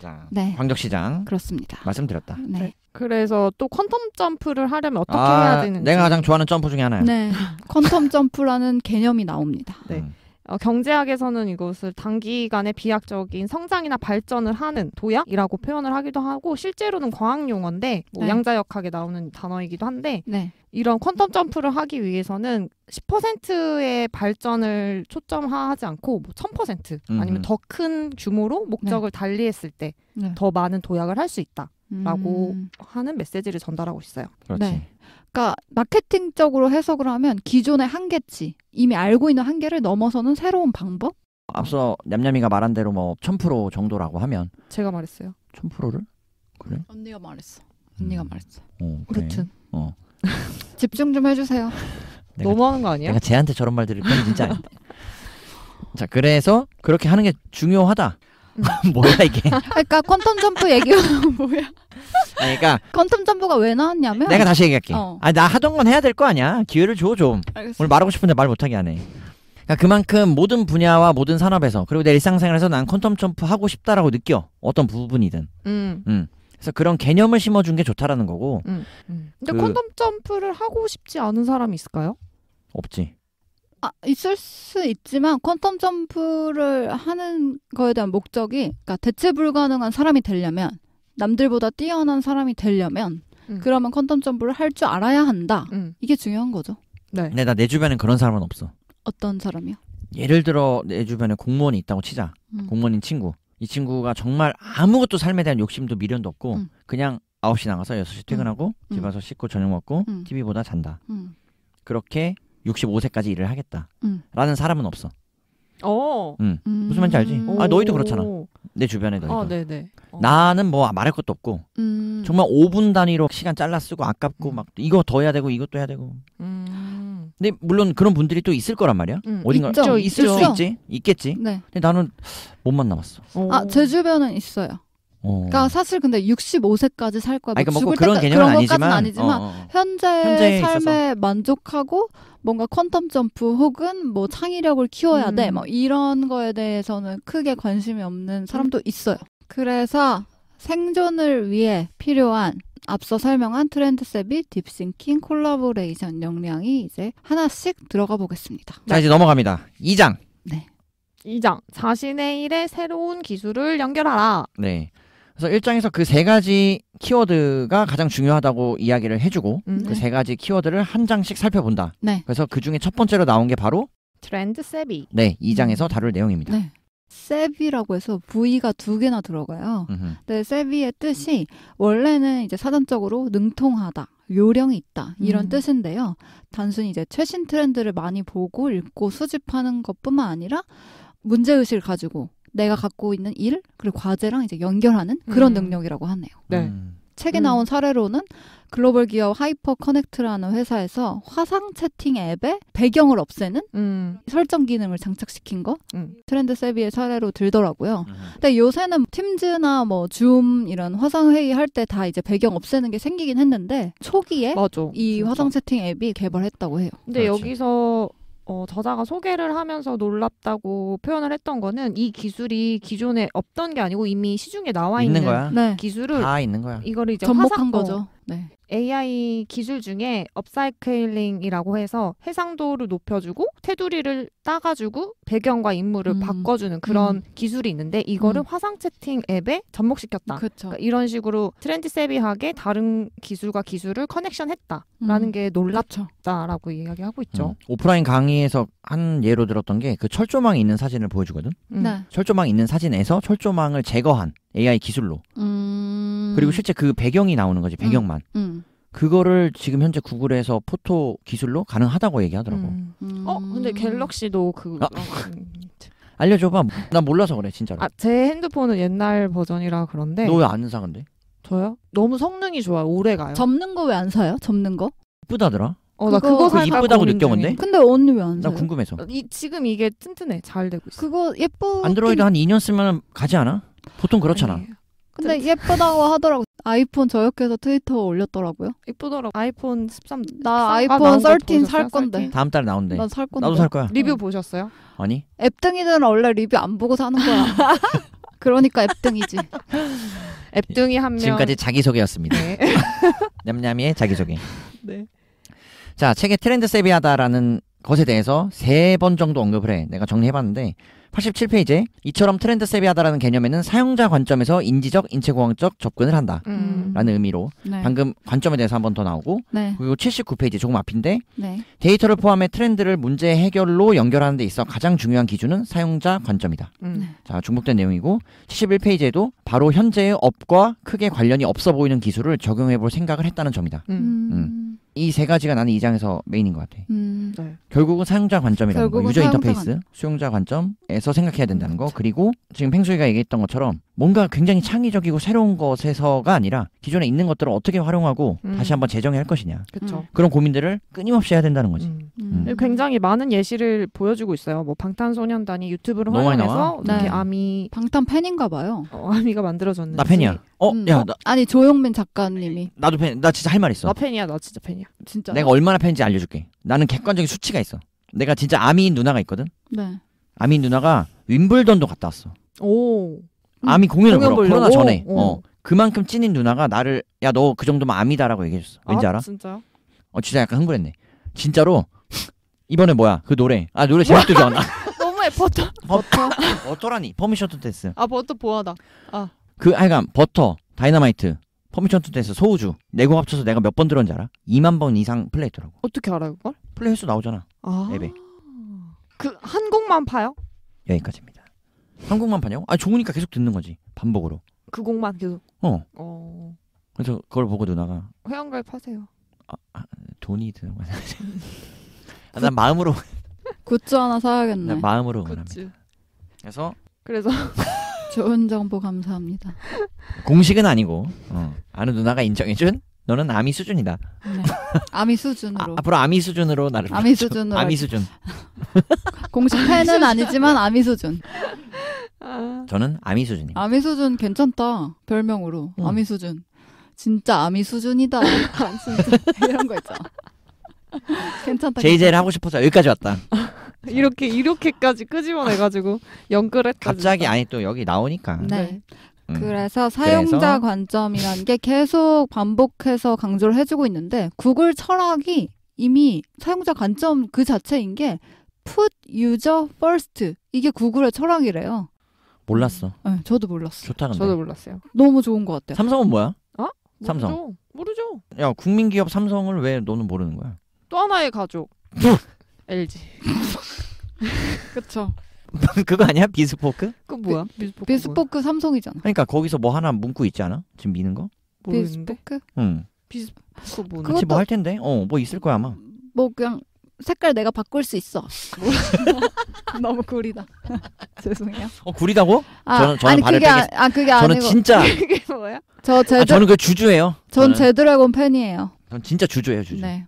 자, 네. 광적시장. 그렇습니다. 말씀드렸다. 네. 네. 그래서 또 퀀텀 점프를 하려면 어떻게 아, 해야 되는지. 내가 가장 좋아하는 점프 중에 하나예 네. 퀀텀 점프라는 개념이 나옵니다. 네. 네. 음. 어, 경제학에서는 이것을 단기간의 비약적인 성장이나 발전을 하는 도약이라고 표현을 하기도 하고 실제로는 과학 용어인데 뭐 네. 양자역학에 나오는 단어이기도 한데 네. 이런 퀀텀 점프를 하기 위해서는 10%의 발전을 초점화하지 않고 뭐1000% 아니면 더 큰 규모로 목적을 네. 달리했을 때더 네. 많은 도약을 할 수 있다. 라고 음. 하는 메시지를 전달하고 있어요. 그렇지. 네. 그러니까 마케팅적으로 해석을 하면 기존의 한계치, 이미 알고 있는 한계를 넘어서는 새로운 방법? 앞서 냠냠이가 말한 대로 뭐1000% 정도라고 하면 제가 말했어요. 1000%를? 그래? 언니가 말했어. 음. 언니가 말했어. 어, 그래. 그렇 어. 집중 좀 해주세요. 너무하는 거 아니야? 내가 쟤한테 저런 말 들을 건 진짜 아닌데. 자, 그래서 그렇게 하는 게 중요하다. 음. 뭐야 이게? 그러니까 퀀텀 점프 얘기가 뭐야? 그러니까 퀀텀 점프가 왜 나왔냐면 내가 다시 얘기할게. 어. 아니 나 하던 건 해야 될 거 아니야. 기회를 줘 좀. 알겠어. 오늘 말하고 싶은데 말 못하게 하네. 그러니까 그만큼 모든 분야와 모든 산업에서 그리고 내 일상생활에서 난 퀀텀 점프 하고 싶다라고 느껴 어떤 부분이든. 음. 음. 그래서 그런 개념을 심어준 게 좋다라는 거고. 음. 음. 근데 그, 퀀텀 점프를 하고 싶지 않은 사람이 있을까요? 없지. 아, 있을 수 있지만 퀀텀 점프를 하는 거에 대한 목적이 그러니까 대체 불가능한 사람이 되려면 남들보다 뛰어난 사람이 되려면 음. 그러면 퀀텀 점프를 할 줄 알아야 한다. 음. 이게 중요한 거죠. 네. 근데 나내 주변엔 그런 사람은 없어. 어떤 사람이요? 예를 들어 내 주변에 공무원이 있다고 치자. 음. 공무원인 친구. 이 친구가 정말 아무것도 삶에 대한 욕심도 미련도 없고 음. 그냥 9시 나가서 6시 퇴근하고 음. 집 음. 와서 씻고 저녁 먹고 음. TV보다 잔다. 그렇게 65세까지 일을 하겠다라는 음. 사람은 없어. 어. 음. 음. 무슨 말인지 알지? 아, 너희도 그렇잖아. 내 주변에 아, 너희도. 어, 네네. 어. 나는 뭐 말할 것도 없고 음. 정말 5분 단위로 시간 잘라 쓰고 아깝고 음. 막 이거 더 해야 되고 이것도 해야 되고. 근데 물론 그런 분들이 또 있을 거란 말이야. 어딘가 있죠, 있을 있죠. 수 있지, 있겠지. 네. 근데 나는 못 만나봤어. 아, 제 주변은 있어요. 어. 그러니까 사실 근데 65세까지 살 거야. 뭐 아니, 그러니까 뭐 뭐 죽을 뭐 때까지 그런 것까지는 아니지만, 아니지만 어, 어, 어. 현재 삶에 있어서. 만족하고 뭔가 퀀텀 점프 혹은 뭐 창의력을 키워야 음. 돼뭐 이런 거에 대해서는 크게 관심이 없는 사람도 음. 있어요. 그래서 생존을 위해 필요한 앞서 설명한 트렌드 세비, 딥싱킹 콜라보레이션 역량이 이제 하나씩 들어가 보겠습니다. 자 이제 넘어갑니다. 2장. 네. 2장 자신의 일에 새로운 기술을 연결하라. 네. 그래서 1장에서 그 세 가지 키워드가 가장 중요하다고 이야기를 해주고 음. 그세 가지 키워드를 한 장씩 살펴본다. 네. 그래서 그 중에 첫 번째로 나온 게 바로 트렌드 세비. 네, 2장에서 음. 다룰 내용입니다. 네. 세비라고 해서 부가두 개나 들어가요. 근데 세비의 뜻이 원래는 이제 사전적으로 능통하다, 요령이 있다 이런 음. 뜻인데요. 단순히 이제 최신 트렌드를 많이 보고 읽고 수집하는 것뿐만 아니라 문제의식을 가지고 내가 갖고 있는 일 그리고 과제랑 이제 연결하는 그런 음. 능력이라고 하네요. 네. 음. 책에 음. 나온 사례로는 글로벌 기업 하이퍼 커넥트라는 회사에서 화상 채팅 앱에 배경을 없애는 음. 설정 기능을 장착시킨 거 음. 트렌드 세비의 사례로 들더라고요. 음. 근데 요새는 팀즈나 뭐 줌 이런 화상 회의 할 때 다 이제 배경 없애는 게 생기긴 했는데 초기에 맞아, 이 진짜. 화상 채팅 앱이 개발했다고 해요. 근데 그렇지. 여기서 어, 저자가 소개를 하면서 놀랍다고 표현을 했던 거는 이 기술이 기존에 없던 게 아니고 이미 시중에 나와 있는, 있는 네. 기술을 다 있는 거야. 이거를 이제 접목한 화상, 거죠. 네. AI 기술 중에 업사이클링이라고 해서 해상도를 높여주고 테두리를 따가지고 배경과 인물을 음. 바꿔주는 그런 음. 기술이 있는데 이거를 음. 화상 채팅 앱에 접목시켰다. 그러니까 이런 식으로 트렌디 세비하게 다른 기술과 기술을 커넥션했다라는 음. 게 놀랍다라고 이야기하고 있죠. 음. 오프라인 강의에서 한 예로 들었던 게 그 철조망이 있는 사진을 보여주거든. 음. 네. 철조망 이 있는 사진에서 철조망을 제거한 AI 기술로. 음... 그리고 실제 그 배경이 나오는 거지 음. 배경만. 음, 음. 그거를 지금 현재 구글에서 포토 기술로 가능하다고 얘기하더라고. 음. 음. 어 근데 갤럭시도 그 아. 어, 아. 알려줘봐. 나 몰라서 그래 진짜로. 아제 핸드폰은 옛날 버전이라 그런데. 너 왜 안사 근데? 저요? 너무 성능이 좋아 오래가요. 접는 거 왜 안 사요? 접는 거? 이쁘다더라. 어, 그거, 나 그거 그 이쁘다고 느껴근데 근데 언니 왜 안 사요? 나 궁금해서. 이, 지금 이게 튼튼해. 잘 되고 있어. 그거 예뻐. 안드로이드 한 2년 쓰면 가지 않아? 보통 그렇잖아. 아니에요. 근데 드 예쁘다고 하더라고. 아이폰 저역해서 트위터 올렸더라고요. 이쁘더라고. 아이폰 13. 나 13? 아이폰 아, 13, 살 건데. 다음 달 나온대. 난살 건데. 나도 살 거야. 리뷰 응. 보셨어요? 아니. 앱등이들 원래 리뷰 안 보고 사는 거야. 그러니까 앱등이지. 앱등이 한 명. 지금까지 자기소개였습니다. 네. 냠냠이의 자기소개. 네. 자, 책의 트렌드 세비하다라는 것에 대해서 세 번 정도 언급을 해. 내가 정리해봤는데 87페이지에 이처럼 트렌드 세비하다라는 개념에는 사용자 관점에서 인지적 인체공학적 접근을 한다. 음. 라는 의미로 네. 방금 관점에 대해서 한 번 더 나오고 네. 그리고 79페이지 조금 앞인데 네. 데이터를 포함해 트렌드를 문제 해결로 연결하는 데 있어 가장 중요한 기준은 사용자 관점이다. 음. 네. 자, 중복된 내용이고 71페이지에도 바로 현재의 업과 크게 관련이 없어 보이는 기술을 적용해 볼 생각을 했다는 점이다. 음. 음. 음. 이세 가지가 나는 이 장에서 메인인 것 같아. 음. 네. 결국은 사용자 관점이라는 거, 결국은 유저 인터페이스, 관- 수용자 관점에서 생각해야 된다는 거. 음, 그리고 지금 팽수이가 얘기했던 것처럼 뭔가 굉장히 창의적이고 새로운 것에서가 아니라 기존에 있는 것들을 어떻게 활용하고 음. 다시 한번 재정의할 것이냐. 그쵸. 음. 그런 고민들을 끊임없이 해야 된다는 거지. 음. 음. 음. 굉장히 많은 예시를 보여주고 있어요. 뭐 방탄소년단이 유튜브를 활용해서 이렇게 네. 아미 방탄 팬인가 봐요. 어, 아미가 만들어졌는지. 나 팬이야. 어, 음, 야, 어, 나... 아니 조영민 작가님이 나도 팬. 나 진짜 할 말 있어. 나 팬이야. 나 진짜 팬이야. 진짜. 내가 얼마나 팬인지 알려줄게. 나는 객관적인 수치가 있어. 내가 진짜 아미인 누나가 있거든. 네. 아미인 누나가 윈블던도 갔다 왔어. 오. 아미 음. 공연을 공연 보러 코로나 전에. 오. 어. 어. 그만큼 찐인 누나가 나를 야 너 그 정도면 아미다라고 얘기해줬어. 왠지 아, 알아? 진짜요? 어 진짜 약간 흥분했네. 진짜로 이번에 뭐야? 그 노래. 아 노래 제목도 좋아. 너무해 버터. 버터? 버터라니. 퍼미션 톤테스. 아 버터 보아다. 아. 그 하여간 아, 버터, 다이너마이트, 퍼미션 톤테스, 소우주 네 곡 합쳐서 내가 몇 번 들었는지 알아? 2만 번 이상 플레이했더라고. 어떻게 알아 그걸? 플레이 횟수 나오잖아. 아. 앱에. 그한 곡만 파요? 여기까지입니다. 한 곡만 파냐고? 아 좋으니까 계속 듣는 거지. 반복으로. 그 곡만 계속. 어. 어. 그래서 그걸 보고 누나가 회원가입 하세요. 아, 아 돈이 드는 거야. 아, 난 마음으로 굿즈 하나 사야겠네. 난 마음으로 응원합니다. 그래서 그래서 좋은 정보 감사합니다. 공식은 아니고 어, 아는 누나가 인정해준 너는 아미 수준이다. 네. 아미 수준으로. 아, 앞으로 아미 수준으로 나를 아미 불러 수준으로. 아미 수준. 공식 팬은 아니지만 아미 수준. 아. 저는 아미 수준입 아미 수준 괜찮다. 별명으로. 음. 아미 수준. 진짜 아미 수준이다. 아, 진짜 이런 거 있잖아. 괜찮다. 제이제를 하고 싶어서 여기까지 왔다. 이렇게 이렇게까지 끄집어내가지고 연결했다. 갑자기 아니 또 여기 나오니까. 네. 네. 음. 그래서 사용자 그래서... 관점이라는 게 계속 반복해서 강조를 해주고 있는데 구글 철학이 이미 사용자 관점 그 자체인 게 put user first 이게 구글의 철학이래요. 몰랐어. 음. 네, 저도 몰랐어. 좋다 근데. 저도 몰랐어요. 너무 좋은 것 같아요. 삼성은 뭐야? 어? 모르죠. 삼성. 모르죠. 야 국민기업 삼성을 왜 너는 모르는 거야? 또 하나의 가족 뭐? LG. 그쵸. 그거 아니야 비스포크? 그 뭐야? 비스포크, 비스포크 삼성이잖아. 그러니까 거기서 뭐 하나 문구 있지 않아? 지금 미는 거? 모르겠는데? 비스포크? 응. 비스포크 뭐? 같이 뭐할 텐데? 어, 뭐 있을 거야 아마. 뭐 그냥 색깔 내가 바꿀 수 있어. 너무 구리다. 죄송해요. 어 구리다고? 아, 저는 저는 아니, 그게 아, 빼겠... 아, 아 그게 아니고. 진짜. 그게 뭐야? 저 제드... 아, 저는 그 주주예요. 전 저는... 제드래곤 팬이에요. 전 진짜 주주예요 주주. 네.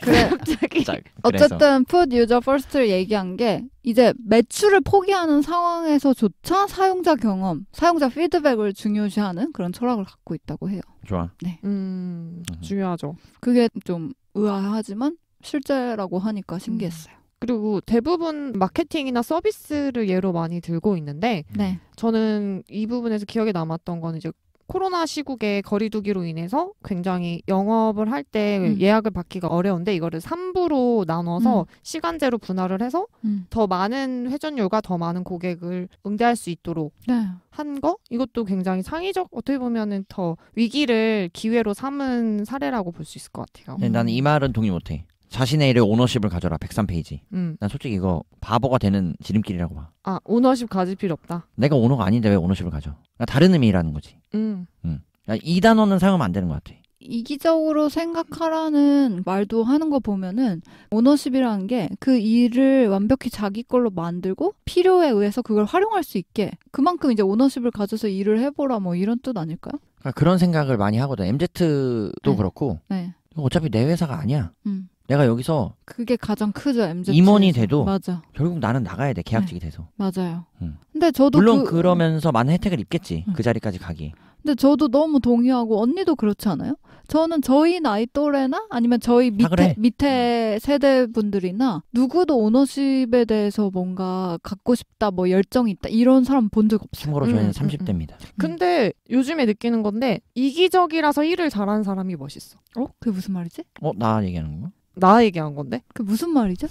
그래. 갑자기. 어쨌든 푸드 유저 퍼스트를 얘기한 게 이제 매출을 포기하는 상황에서조차 사용자 경험, 사용자 피드백을 중요시하는 그런 철학을 갖고 있다고 해요. 좋아. 네. 음, 중요하죠. 그게 좀 의아하지만 실제라고 하니까 신기했어요. 음. 그리고 대부분 마케팅이나 서비스를 예로 많이 들고 있는데 네. 저는 이 부분에서 기억에 남았던 건 이제 코로나 시국에 거리두기로 인해서 굉장히 영업을 할때 음. 예약을 받기가 어려운데 이거를 3부로 나눠서 음. 시간제로 분할을 해서 음. 더 많은 회전율과 더 많은 고객을 응대할 수 있도록 네. 한 거? 이것도 굉장히 창의적 어떻게 보면은 더 위기를 기회로 삼은 사례라고 볼 수 있을 것 같아요. 네, 나는 음. 이 말은 동의 못 해. 자신의 일에 오너십을 가져라 103페이지 음. 난 솔직히 이거 바보가 되는 지름길이라고 봐아 오너십 가질 필요 없다 내가 오너가 아닌데 왜 오너십을 가져 그러니까 다른 의미라는 거지 음. 음. 아, 이 단어는 사용하면 안 되는 것 같아. 이기적으로 생각하라는 말도 하는 거 보면은 오너십이라는 게 그 일을 완벽히 자기 걸로 만들고 필요에 의해서 그걸 활용할 수 있게 그만큼 이제 오너십을 가져서 일을 해보라 뭐 이런 뜻 아닐까요? 그러니까 그런 생각을 많이 하거든. MZ도 네. 그렇고 네. 어차피 내 회사가 아니야. 음. 내가 여기서 그게 가장 크죠 MZ 임원이 돼도 맞아. 결국 나는 나가야 돼 계약직이 네. 돼서 맞아요. 음. 근데 저도 물론 그... 그러면서 많은 혜택을 입겠지 음. 그 자리까지 가기. 근데 저도 너무 동의하고 언니도 그렇지 않아요? 저는 저희 나이 또래나 아니면 저희 밑에, 그래. 밑에 음. 세대 분들이나 누구도 오너십에 대해서 뭔가 갖고 싶다 뭐 열정이 있다 이런 사람 본 적 없어요. 참고로 저는 음, 30대입니다. 음, 음. 음. 근데 요즘에 느끼는 건데 이기적이라서 일을 잘하는 사람이 멋있어. 어? 그게 무슨 말이지? 어? 나 얘기하는 건가? 나 얘기한 건데? 그 무슨 말이죠?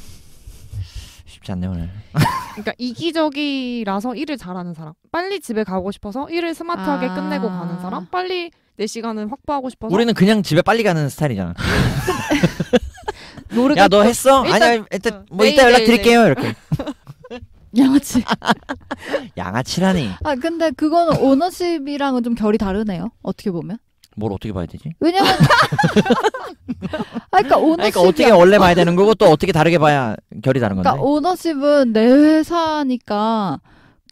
쉽지 않네 오늘. 그러니까 이기적이라서 일을 잘하는 사람, 빨리 집에 가고 싶어서 일을 스마트하게 아... 끝내고 가는 사람, 빨리 내 시간을 확보하고 싶어서. 우리는 그냥 집에 빨리 가는 스타일이잖아. 야 너 했어? 일단, 아니야 일단 어. 뭐 네, 이따 연락 드릴게요 이렇게. 양아치. 양아치라니. 아 근데 그건 오너십이랑은 좀 결이 다르네요. 어떻게 보면. 뭘 어떻게 봐야 되지? 왜냐면 아, 그러니까 오너십 그러니까 어떻게 원래 봐야 되는 거고 또 어떻게 다르게 봐야 결이 다른 건데. 그러니까 오너십은 내 회사니까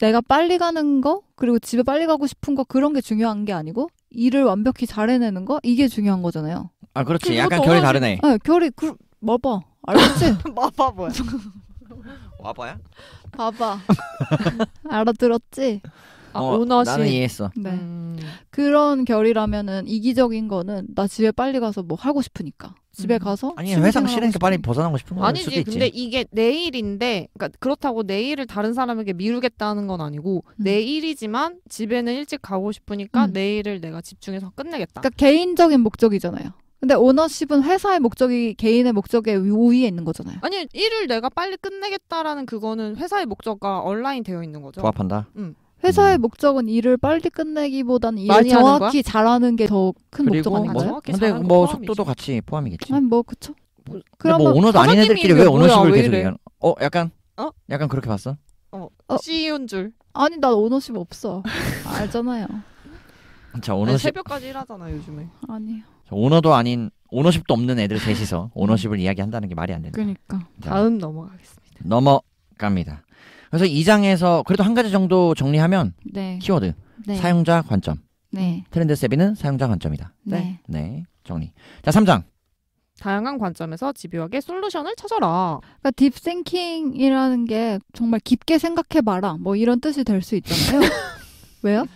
내가 빨리 가는 거 그리고 집에 빨리 가고 싶은 거 그런 게 중요한 게 아니고 일을 완벽히 잘해내는 거 이게 중요한 거잖아요. 아 그렇지. 약간 결이 다르네. 네, 결이 그 뭐봐 알았지봐봐 뭐야? 와봐야? 봐봐. 알아들었지? 아, 어, 오너십. 나는 이해했어. 네. 음. 그런 결이라면은 이기적인 거는 나 집에 빨리 가서 뭐 하고 싶으니까 집에 음. 가서 아니 회상 실에서 빨리 벗어나고 싶은 거 아니지 근데 이게 내일인데 그러니까 그렇다고 내일을 다른 사람에게 미루겠다는 건 아니고 음. 내일이지만 집에는 일찍 가고 싶으니까 음. 내일을 내가 집중해서 끝내겠다 그러니까 개인적인 목적이잖아요 근데 오너십은 회사의 목적이 개인의 목적에 우위에 있는 거잖아요. 아니 일을 내가 빨리 끝내겠다라는 그거는 회사의 목적과 얼라인 되어 있는 거죠. 부합한다. 응. 음. 회사의 음. 목적은 일을 빨리 끝내기보다는 일을 정확히 거야? 잘하는 게 더 큰 목적 아닌가요? 뭐, 정확히 근데 뭐 속도도 같이 포함이겠지. 아니 뭐 그쵸. 뭐, 그럼 뭐, 뭐 오너도 아닌 애들끼리 왜 오너십을 계속 얘기하는? 어 약간 어 약간 그렇게 봤어? 어, 어. CEO인 줄. 아니 나 오너십 없어. 알잖아요. 자 오너십 아니, 새벽까지 일하잖아 요즘에. 아니요. 오너도 아닌 오너십도 없는 애들 셋이서 음. 오너십을 이야기한다는 게 말이 안 된다. 그러니까 자, 다음 넘어가겠습니다. 넘어갑니다. 그래서 이 장에서 그래도 한 가지 정도 정리하면 네. 키워드 네. 사용자 관점. 네. 트렌드 세비는 사용자 관점이다. 네. 네. 네. 정리. 자, 3장. 다양한 관점에서 집요하게 솔루션을 찾아라. 그러니까 딥생킹이라는 게 정말 깊게 생각해 봐라. 뭐 이런 뜻이 될 수 있잖아요. 왜요?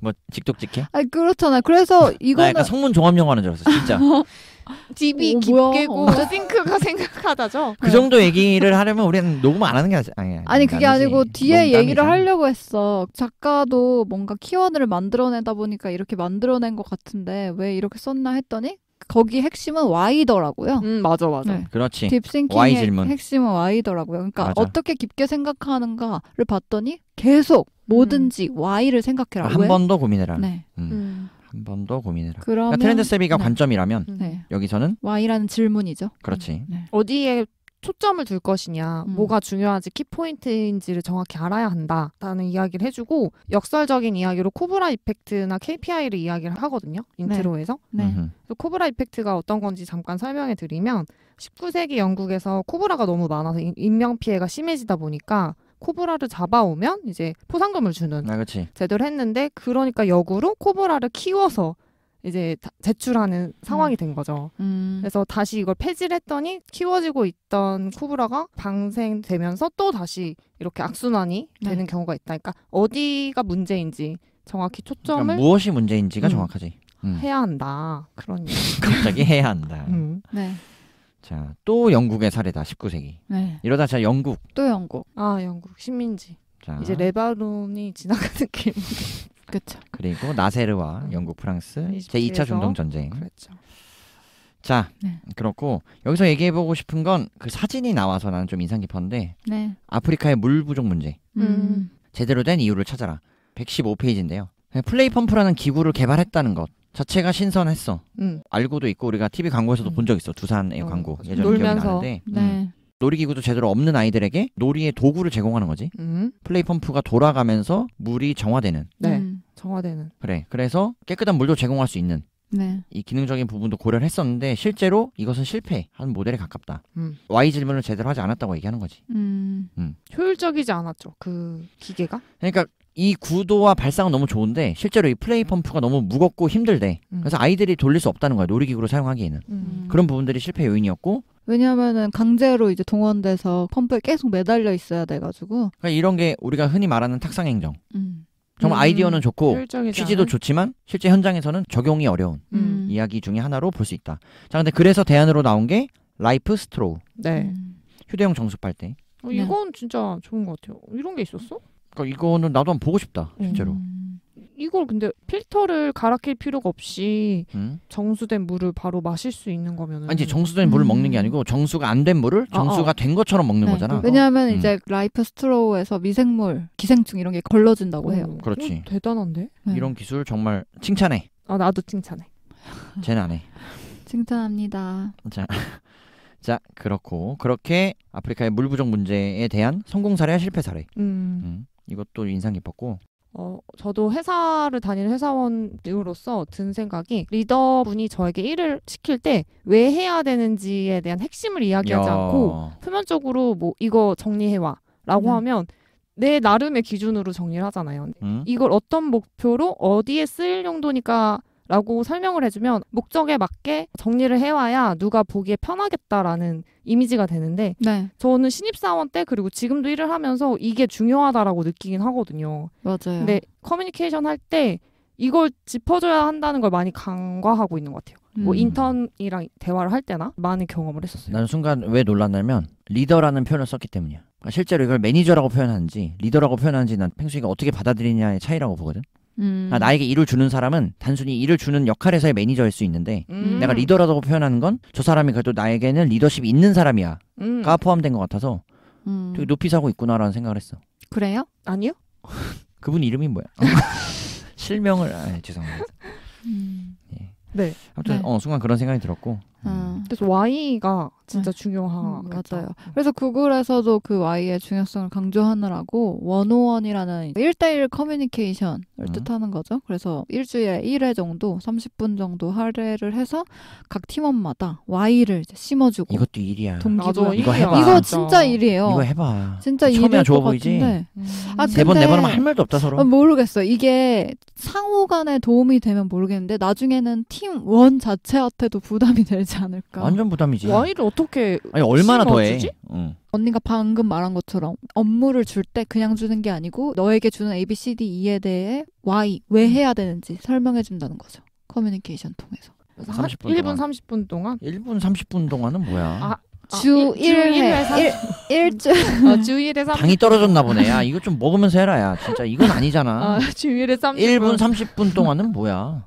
뭐직접직해아 그렇잖아요. 그래서 이거는 아, 약간 성문 종합 영화는 줄 알았어. 진짜. 집이 오, 깊게고 뭐 싱크가 생각하다죠. 그 네. 정도 얘기를 하려면 우리는 녹음 안 하는 게 아니 아니. 아니 그게 아니지. 아니고 뒤에 얘기를 하려고 했어. 작가도 뭔가 키워드를 만들어내다 보니까 이렇게 만들어낸 것 같은데 왜 이렇게 썼나 했더니 거기 핵심은 Y더라고요. 음 맞아 맞아. 네. 그렇지. 딥싱킹의 y 핵심은 Y더라고요. 그러니까 맞아. 어떻게 깊게 생각하는가를 봤더니 계속 뭐든지 음. Y를 생각해라. 한 번 더 고민해라. 네. 음. 음. 한번더 고민해라. 그러면 그러니까 트렌드 세비가 네. 관점이라면 음. 네. 네. 여기서는 Y라는 질문이죠. 그렇지. 음. 네. 어디에 초점을 둘 것이냐, 음. 뭐가 중요한지 키포인트인지를 정확히 알아야 한다라는 이야기를 해주고 역설적인 이야기로 코브라 이펙트나 KPI를 이야기를 하거든요. 네. 인트로에서. 네. 네. 그래서 코브라 이펙트가 어떤 건지 잠깐 설명해 드리면 19세기 영국에서 코브라가 너무 많아서 인명 피해가 심해지다 보니까 코브라를 잡아오면 이제 포상금을 주는 아, 그치. 제도를 했는데 그러니까 역으로 코브라를 키워서 이제 제출하는 상황이 음. 된 거죠. 음. 그래서 다시 이걸 폐지를 했더니 키워지고 있던 코브라가 방생되면서 또 다시 이렇게 악순환이 네. 되는 경우가 있다. 그러니까 어디가 문제인지 정확히 그러니까 초점을 그러니까 무엇이 문제인지가 음. 정확하지. 음. 해야 한다. 그런 얘기. 갑자기 해야 한다. 음. 네. 자, 또 영국의 사례다. 19세기. 네. 이러다 자 영국. 또 영국. 아, 영국 식민지. 자, 이제 레바논이 지나가는 길. 그렇죠. 그리고 나세르와 영국 프랑스 제2차 중동 전쟁. 그렇죠. 자, 네. 그렇고 여기서 얘기해 보고 싶은 건 그 사진이 나와서 나는 좀 인상 깊었는데 네. 아프리카의 물 부족 문제. 음. 음. 제대로 된 이유를 찾아라. 115페이지인데요. 플레이 펌프라는 기구를 개발했다는 것. 자체가 신선했어. 음. 알고도 있고 우리가 TV 광고에서도 음. 본적 있어. 두산 의 어, 광고 예전 기억이 놀면서. 나는데 네. 음. 놀이기구도 제대로 없는 아이들에게 놀이의 도구를 제공하는 거지. 음. 플레이 펌프가 돌아가면서 물이 정화되는. 네. 음. 정화되는. 그래. 그래서 깨끗한 물도 제공할 수 있는. 네. 이 기능적인 부분도 고려를 했었는데 실제로 이것은 실패한 모델에 가깝다. 음. Y 질문을 제대로 하지 않았다고 얘기하는 거지. 음. 음. 효율적이지 않았죠. 그 기계가. 그러니까 이 구도와 발상은 너무 좋은데 실제로 이 플레이 음. 펌프가 너무 무겁고 힘들대. 음. 그래서 아이들이 돌릴 수 없다는 거야 놀이기구로 사용하기에는. 음. 그런 부분들이 실패 요인이었고. 왜냐하면은 강제로 이제 동원돼서 펌프에 계속 매달려 있어야 돼가지고. 그러니까 이런 게 우리가 흔히 말하는 탁상 행정. 음. 정말 음. 아이디어는 좋고 취지도 좋지만 실제 현장에서는 적용이 어려운 음. 이야기 중에 하나로 볼 수 있다. 자, 근데 그래서 대안으로 나온 게 라이프 스트로우. 네. 휴대용 정수빨대. 어, 네. 이건 네. 진짜 좋은 것 같아요. 이런 게 있었어? 그러니까 이거는 나도 한번 보고 싶다 음. 실제로. 음. 이걸 근데 필터를 갈아낄 필요가 없이 음? 정수된 물을 바로 마실 수 있는 거면은 아니 정수된 물을 음. 먹는 게 아니고 정수가 안 된 물을 정수가 아, 어. 된 것처럼 먹는 네. 거잖아. 왜냐하면 음. 이제 라이프 스트로우에서 미생물, 기생충 이런 게걸러진다고 오, 해요. 그렇지. 오, 대단한데? 네. 이런 기술 정말 칭찬해. 아 나도 칭찬해. 쟤는 안 해. 칭찬합니다. 자, 자 그렇고 그렇게 아프리카의 물 부족 문제에 대한 성공 사례와 실패 사례. 음. 음. 이것도 인상 깊었고 어, 저도 회사를 다니는 회사원으로서 든 생각이 리더분이 저에게 일을 시킬 때 왜 해야 되는지에 대한 핵심을 이야기하지 야. 않고 표면적으로 뭐 이거 정리해와 라고 음. 하면 내 나름의 기준으로 정리를 하잖아요. 음? 이걸 어떤 목표로 어디에 쓸 용도니까 라고 설명을 해주면 목적에 맞게 정리를 해와야 누가 보기에 편하겠다라는 이미지가 되는데 네. 저는 신입사원 때 그리고 지금도 일을 하면서 이게 중요하다라고 느끼긴 하거든요. 맞아요. 근데 커뮤니케이션 할 때 이걸 짚어줘야 한다는 걸 많이 간과하고 있는 것 같아요. 뭐 음. 뭐 인턴이랑 대화를 할 때나 많은 경험을 했었어요. 나는 순간 왜 놀랐냐면 리더라는 표현을 썼기 때문이야. 실제로 이걸 매니저라고 표현하는지 리더라고 표현하는지 난 팽수이가 어떻게 받아들이냐의 차이라고 보거든. 음. 아, 나에게 일을 주는 사람은 단순히 일을 주는 역할에서의 매니저일 수 있는데 음. 내가 리더라고 표현하는 건 저 사람이 그래도 나에게는 리더십이 있는 사람이야가 음. 포함된 것 같아서 음. 되게 높이 사고 있구나라는 생각을 했어. 그래요? 아니요. 그분 이름이 뭐야? 실명을 아, 죄송합니다. 음. 예. 네. 아무튼 네. 어 순간 그런 생각이 들었고 음. 그래서 Y가 진짜 네. 중요하겠죠. 음, 맞아요. 음. 그래서 구글에서도 그 Y의 중요성을 강조하느라고 원오원이라는 1대1 커뮤니케이션을 음. 뜻하는 거죠. 그래서 일주일에 1회 정도 30분 정도 할애를 해서 각 팀원마다 Y를 심어주고 이것도 일이야. 동기부 이거 해봐. 이거 진짜 일이에요. 이거 해봐. 진짜 일일 좋아 보이지? 같 음. 아, 네번 네번 하면 할 말도 없다 서로. 아, 모르겠어. 이게 상호간에 도움이 되면 모르겠는데 나중에는 팀원 자체한테도 부담이 되지. 부지 않을까? 완전 부담이지. 와이를 어떻게 아니 얼마나 더해? 응. 언니가 방금 말한 것처럼 업무를 줄 때 그냥 주는 게 아니고 너에게 주는 A B C D E에 대해 Y 왜 음. 해야 되는지 설명해 준다는 거죠. 커뮤니케이션 통해서. 30분 1분 30분 동안? 1분 30분 동안은 뭐야? 아, 아 주 1회 1, 주주 1회 3 당이 떨어졌나 보네. 야, 이거 좀 먹으면서 해라. 야, 진짜 이건 아니잖아. 아, 주 1회 30분. 1분 30분 동안은 뭐야?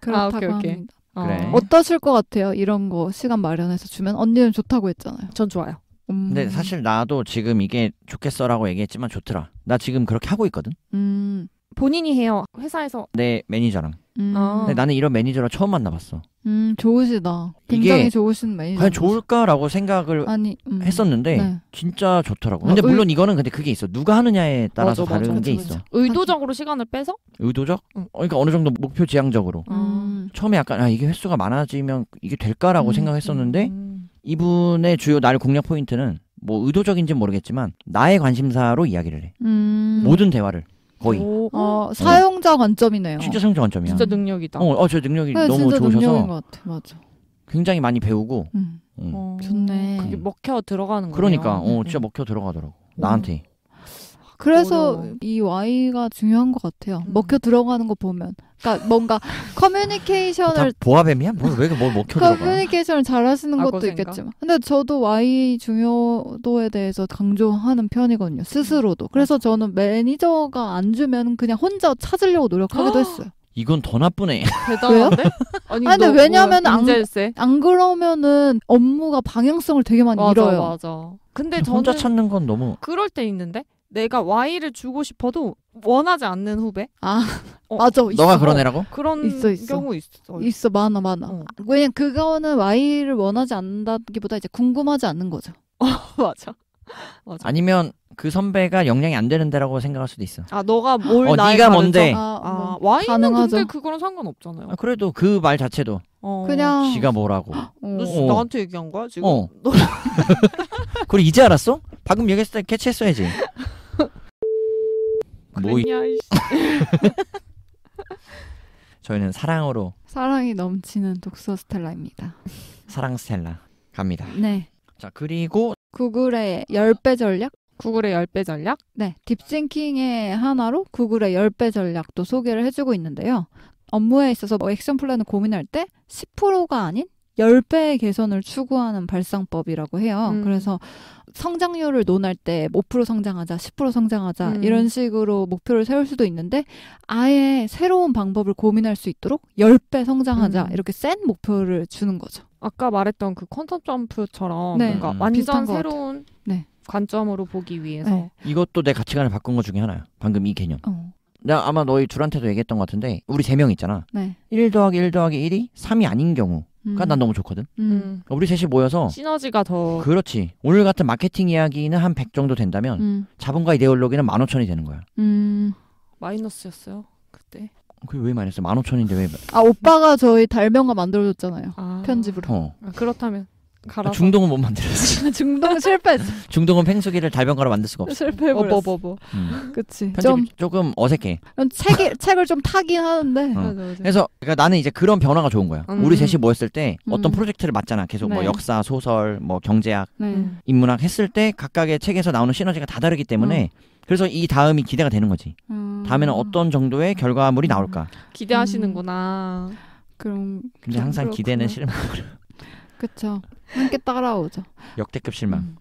그렇다고 아, 오케이, 오케이. 합니다. 어. 그래. 어떠실 것 같아요? 이런 거 시간 마련해서 주면 언니는 좋다고 했잖아요. 전 좋아요. 음. 근데 사실 나도 지금 이게 좋겠어라고 얘기했지만 좋더라. 나 지금 그렇게 하고 있거든. 음. 본인이 해요. 회사에서 내 매니저랑 음. 아. 나는 이런 매니저를 처음 만나봤어. 음, 좋으시다. 굉장히 좋으신 매니저. 과연 좋을까라고 생각을 아니, 음. 했었는데 네. 진짜 좋더라고. 어, 근데 아, 물론 의... 이거는 근데 그게 있어. 누가 하느냐에 따라서 맞아, 다른 맞아, 게 맞아. 있어. 의도적으로 시간을 빼서? 의도적? 응. 어, 그러니까 어느 정도 목표 지향적으로. 음. 처음에 약간 아 이게 횟수가 많아지면 이게 될까라고 음, 생각했었는데 음, 음. 이분의 주요 나를 공략 포인트는 뭐 의도적인지는 모르겠지만 나의 관심사로 이야기를 해. 모든 대화를. 거의. 오, 아, 어, 사용자 관점이네요. 진짜 사용자 관점이야. 진짜 능력이다. 어, 어, 능력이 네, 너무 진짜 좋으셔서 능력인 것 같아. 맞아. 굉장히 많이 배우고. 음. 음. 어, 좋네. 그게 먹혀 들어가는 거예요. 그러니까, 어, 네. 진짜 먹혀 들어가더라고. 음. 나한테. 그래서 어려워. 이 Y가 중요한 것 같아요. 음. 먹혀 들어가는 거 보면. 그러니까 뭔가 커뮤니케이션을 보아뱀이야? 뭐왜 뭐 먹혀 들어가? 커뮤니케이션을 잘 하시는 아, 것도 생 있겠지만. 근데 저도 Y 중요도에 대해서 강조하는 편이거든요. 스스로도. 음. 그래서 저는 매니저가 안 주면 그냥 혼자 찾으려고 노력하기도 아. 했어요. 이건 더 나쁘네. 대단한데? 아니, 아니 근데 왜냐면 안, 안, 그러면은 업무가 방향성을 되게 많이 맞아, 잃어요. 맞아. 근데 저는 혼자 찾는 건 너무 그럴 때 있는데 내가 Y를 주고 싶어도 원하지 않는 후배. 아 어, 맞아. 있어. 그런 애라고? 그런 있어, 있어. 경우 있어. 있어 많아 많아. 어. 왜냐 그거는 Y를 원하지 않는다기보다 이제 궁금하지 않는 거죠. 어 맞아. 맞아. 아니면 그 선배가 영향이 안 되는데라고 생각할 수도 있어. 아 너가 뭘 어, 나이 가 뭔데? 아, 아, 와인은 가능하죠. 근데 그거랑 상관없잖아요. 아, 그래도 그 말 자체도 어. 그냥 지가 뭐라고. 너 어. 어. 나한테 얘기한 거야 지금? 어. 너... 그걸 이제 알았어? 방금 얘기했을 때 캐치했어야지. 뭐 이... 저희는 사랑으로 사랑이 넘치는 독서 스텔라입니다. 사랑 스텔라 갑니다. 네. 자 그리고 구글의 1배 전략? 구글의 10배 전략? 네, 딥싱킹의 하나로 구글의 10배 전략도 소개를 해주고 있는데요. 업무에 있어서 뭐 액션 플랜을 고민할 때 10%가 아닌 10배의 개선을 추구하는 발상법이라고 해요. 음. 그래서 성장률을 논할 때5% 뭐 성장하자, 10% 성장하자 음. 이런 식으로 목표를 세울 수도 있는데 아예 새로운 방법을 고민할 수 있도록 10배 성장하자 음. 이렇게 센 목표를 주는 거죠. 아까 말했던 그 컨셉 점프처럼 네. 뭔가 완전 새로운 네. 관점으로 보기 위해서 네. 이것도 내 가치관을 바꾼 것 중에 하나야. 방금 이 개념. 어. 내가 아마 너희 둘한테도 얘기했던 것 같은데 우리 세 명 있잖아. 네. 1 더하기 1 더하기 1이 3이 아닌 경우. 그러 음. 너무 좋거든. 음. 어, 우리 셋이 모여서 시너지가 더 그렇지. 오늘 같은 마케팅 이야기는 한 100 정도 된다면 음. 자본가 이데올로기는 1 5 0이 되는 거야. 음. 마이너스였어요. 그때. 그게 왜 마이너스? 1 5 0인데 왜? 아, 오빠가 저희 달명가 만들어 줬잖아요. 아. 편집으로. 어. 아, 그렇다면 갈아서. 중동은 못 만들었어. 중동 실패했어. 중동은 팽수기를 달변가로 만들 수가 없어. 실패해버렸어. 어버버 뭐, 뭐, 뭐. 음. 그치. 좀 조금 어색해. 책이, 책을 좀 타긴 하는데. 어. 맞아, 맞아. 그래서 그러니까 나는 이제 그런 변화가 좋은 거야. 음. 우리 셋이 모였을 때 음. 어떤 프로젝트를 맡잖아. 계속 네. 뭐 역사, 소설, 뭐 경제학, 네. 음. 인문학 했을 때 각각의 책에서 나오는 시너지가 다 다르기 때문에 음. 그래서 이 다음이 기대가 되는 거지. 다음에는 어떤 정도의 결과물이 나올까. 기대하시는구나. 그럼 근데 항상 그렇구나. 기대는 실망으로 그렇죠. 함께 따라오죠. 역대급 실망. 음.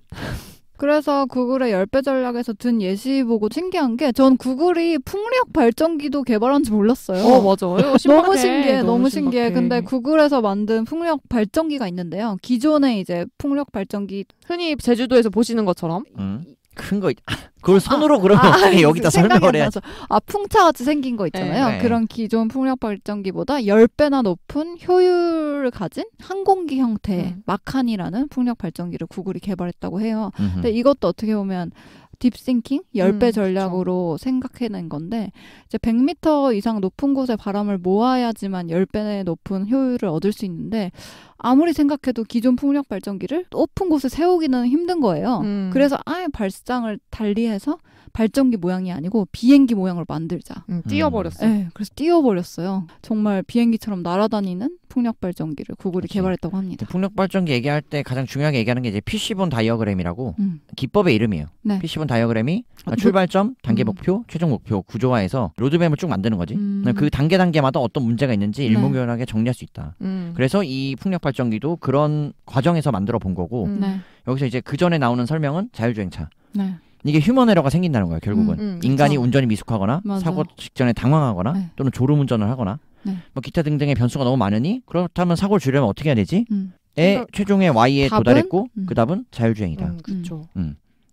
그래서 구글의 열배 전략에서 든 예시 보고 신기한 게 전 구글이 풍력 발전기도 개발한지 몰랐어요. 어, 맞아요. 너무 신기해. 너무, 신기해. 신박해. 근데 구글에서 만든 풍력 발전기가 있는데요. 기존에 이제 풍력 발전기 흔히 제주도에서 보시는 것처럼 음. 큰거 아, 그걸 아, 손으로 아, 그러면 아, 어 여기다 설명을 해야 아 풍차같이 생긴 거 있잖아요. 네, 네, 그런 기존 풍력 발전기보다 10배나 높은 효율을 가진 항공기 형태의 음. 마칸이라는 풍력 발전기를 구글이 개발했다고 해요. 음흠. 근데 이것도 어떻게 보면 딥싱킹 10배 음, 전략으로 그쵸. 생각해낸 건데 이제 100m 이상 높은 곳에 바람을 모아야지만 10배 높은 효율을 얻을 수 있는데 아무리 생각해도 기존 풍력 발전기를 높은 곳에 세우기는 힘든 거예요. 음. 그래서 아예 발상을 달리해서 발전기 모양이 아니고 비행기 모양으로 만들자. 음, 띄어버렸어. 음. 네, 그래서 띄어버렸어요. 정말 비행기처럼 날아다니는 풍력 발전기를 구글이 그치. 개발했다고 합니다. 풍력 발전기 얘기할 때 가장 중요하게 얘기하는 게 이제 PC본 다이어그램이라고 음. 기법의 이름이에요. 네. PC본 다이어그램이 그 출발점, 단계 음. 목표, 최종 목표 구조화해서 로드맵을 쭉 만드는 거지. 음. 그 단계 단계마다 어떤 문제가 있는지 네. 일목요연하게 정리할 수 있다. 음. 그래서 이 풍력 발전기도 그런 과정에서 만들어 본 거고 네. 여기서 이제 그 전에 나오는 설명은 자율주행차. 네. 이게 휴먼 에러가 생긴다는 거예요 결국은 음, 음, 인간이 그쵸? 운전이 미숙하거나 맞아. 사고 직전에 당황하거나 네. 또는 졸음 운전을 하거나 네. 뭐 기타 등등의 변수가 너무 많으니 그렇다면 사고를 줄이려면 어떻게 해야 되지? 음. 에 그러니까 최종의 Y에 답은? 도달했고 음. 그 답은 자율주행이다. 그렇죠.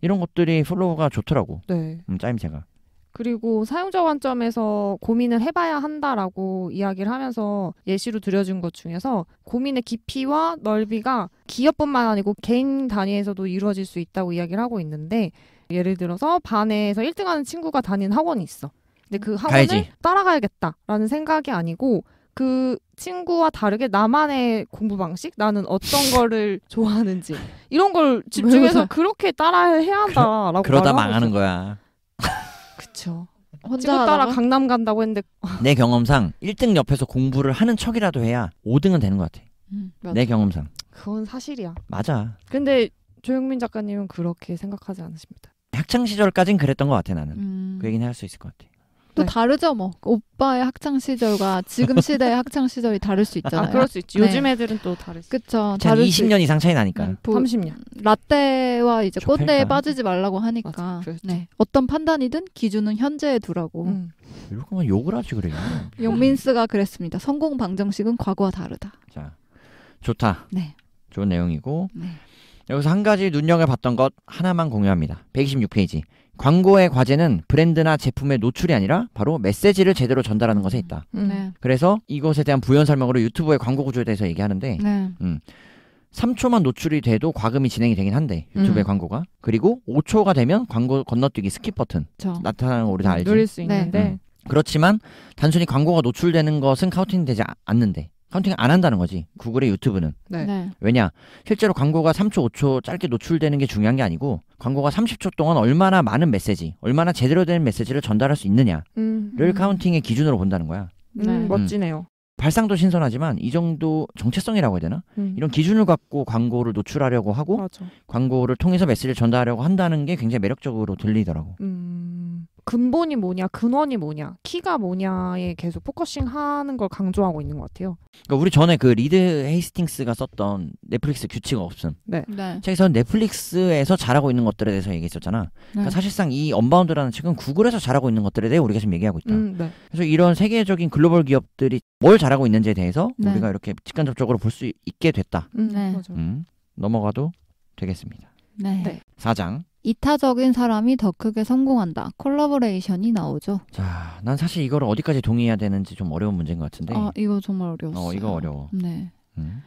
이런 것들이 플로우가 좋더라고. 네. 음, 짜임새가. 그리고 사용자 관점에서 고민을 해봐야 한다라고 이야기를 하면서 예시로 들려준 것 중에서 고민의 깊이와 넓이가 기업뿐만 아니고 개인 단위에서도 이루어질 수 있다고 이야기를 하고 있는데 예를 들어서 반에서 1등하는 친구가 다닌 학원이 있어. 근데 그 학원을 가야지. 따라가야겠다라는 생각이 아니고 그 친구와 다르게 나만의 공부 방식, 나는 어떤 거를 좋아하는지 이런 걸 집중해서 그렇게 따라해야 한다라고 그러, 다 망하는 있어. 거야. 그쵸. 혼자 따라 강남 간다고 했는데 내 경험상 1등 옆에서 공부를 하는 척이라도 해야 5등은 되는 것 같아. 음, 내 경험상. 그건 사실이야. 맞아. 근데 조영민 작가님은 그렇게 생각하지 않으십니다. 학창 시절까진 그랬던 것 같아 나는. 음. 그 얘기는 할 수 있을 것 같아. 또 네. 다르죠 뭐 오빠의 학창 시절과 지금 시대의 학창 시절이 다를 수 있잖아요. 아, 그럴 수 있지. 네. 요즘 애들은 또 다를 수. 그쵸. 다른 20년 이상 차이 나니까. 음, 부, 30년. 라떼와 이제 좋겠다. 꽃대에 빠지지 말라고 하니까. 맞아, 그렇죠. 네. 어떤 판단이든 기준은 현재에 두라고. 음. 이렇게만 욕을 하지 그래요. 용민스가 그랬습니다. 성공 방정식은 과거와 다르다. 자, 좋다. 네. 좋은 내용이고. 네. 여기서 한 가지 눈여겨봤던 것 하나만 공유합니다. 126페이지. 광고의 과제는 브랜드나 제품의 노출이 아니라 바로 메시지를 제대로 전달하는 것에 있다. 음. 네. 그래서 이것에 대한 부연 설명으로 유튜브의 광고 구조에 대해서 얘기하는데, 네. 음, 3초만 노출이 돼도 과금이 진행이 되긴 한데 유튜브의 음. 광고가 그리고 5초가 되면 광고 건너뛰기 스킵 버튼 그 나타나는 거 우리 다 네, 알지? 누릴 수 있는데. 네. 음. 그렇지만 단순히 광고가 노출되는 것은 카운팅되지 않는데 카운팅 안 한다는 거지. 구글의 유튜브는. 네. 네. 왜냐? 실제로 광고가 3초, 5초 짧게 노출되는 게 중요한 게 아니고 광고가 30초 동안 얼마나 많은 메시지, 얼마나 제대로 된 메시지를 전달할 수 있느냐를 음, 음. 카운팅의 기준으로 본다는 거야. 음, 네. 음. 멋지네요. 발상도 신선하지만 이 정도 정체성이라고 해야 되나? 음. 이런 기준을 갖고 광고를 노출하려고 하고 맞아. 광고를 통해서 메시지를 전달하려고 한다는 게 굉장히 매력적으로 들리더라고. 음. 근본이 뭐냐, 근원이 뭐냐, 키가 뭐냐에 계속 포커싱 하는 걸 강조하고 있는 것 같아요. 그러니까 우리 전에 그 리드 헤이스팅스가 썼던 넷플릭스 규칙 없음. 네. 네. 책에서 넷플릭스에서 잘하고 있는 것들에 대해서 얘기했었잖아. 그러니까 네. 그러니까 사실상 이 언바운드라는 책은 구글에서 잘하고 있는 것들에 대해 우리가 지금 얘기하고 있다. 음, 네. 그래서 이런 세계적인 글로벌 기업들이 뭘 잘하고 있는지에 대해서 네. 우리가 이렇게 직간접적으로 볼 수 있게 됐다. 음, 네. 음, 넘어가도 되겠습니다. 네. 4장. 이타적인 사람이 더 크게 성공한다. 콜라보레이션이 나오죠. 자, 난 사실 이걸 어디까지 동의해야 되는지 좀 어려운 문제인 것 같은데. 아, 이거 정말 어려웠어요. 어, 이거 어려워. 네. 음?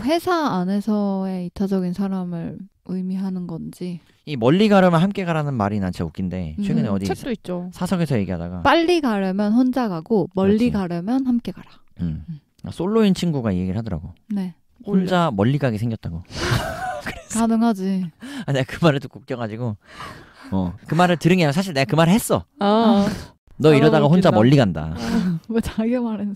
회사 안에서의 이타적인 사람을 의미하는 건지 이 멀리 가려면 함께 가라는 말이 난 진짜 웃긴데 음, 최근에 음, 어디 책도 있죠. 사석에서 얘기하다가 빨리 가려면 혼자 가고 멀리 그렇지. 가려면 함께 가라. 음. 음. 아, 솔로인 친구가 이 얘기를 하더라고. 네. 혼자 멀리 가게 생겼다고. 그랬어. 가능하지. 아, 내가 그 말을 듣고 웃겨가지고 어, 그 말을 들은 게 아니라 사실 내가 그 말을 했어. 아, 너 이러다가 혼자 멀리 간다. 어. 왜 자기 말하는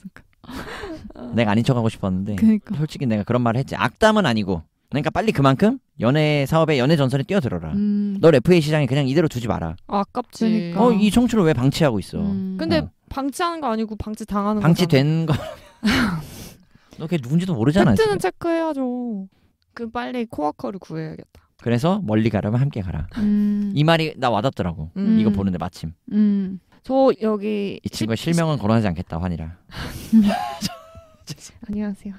어. 내가 아닌 척하고 싶었는데 그러니까. 솔직히 내가 그런 말을 했지. 악담은 아니고 그러니까 빨리 그만큼 연애 사업에 연애 전선에 뛰어들어라. 음. 널 FA 시장에 그냥 이대로 두지 마라. 아, 깝지 그러니까. 어, 이 청춘을 왜 방치하고 있어? 음. 근데 어. 방치하는 거 아니고 방치 당하는 방치된 거. 너걔 누군지도 모르잖아. 팩트는 체크해야죠. 그 빨리 코어커를 구해야겠다. 그래서 멀리 가려면 함께 가라. 음. 이 말이 나 와닿더라고. 음. 이거 보는데 마침. 음. 저 여기 이 친구 의 실명은 거론하지 않겠다 환이라. 안녕하세요.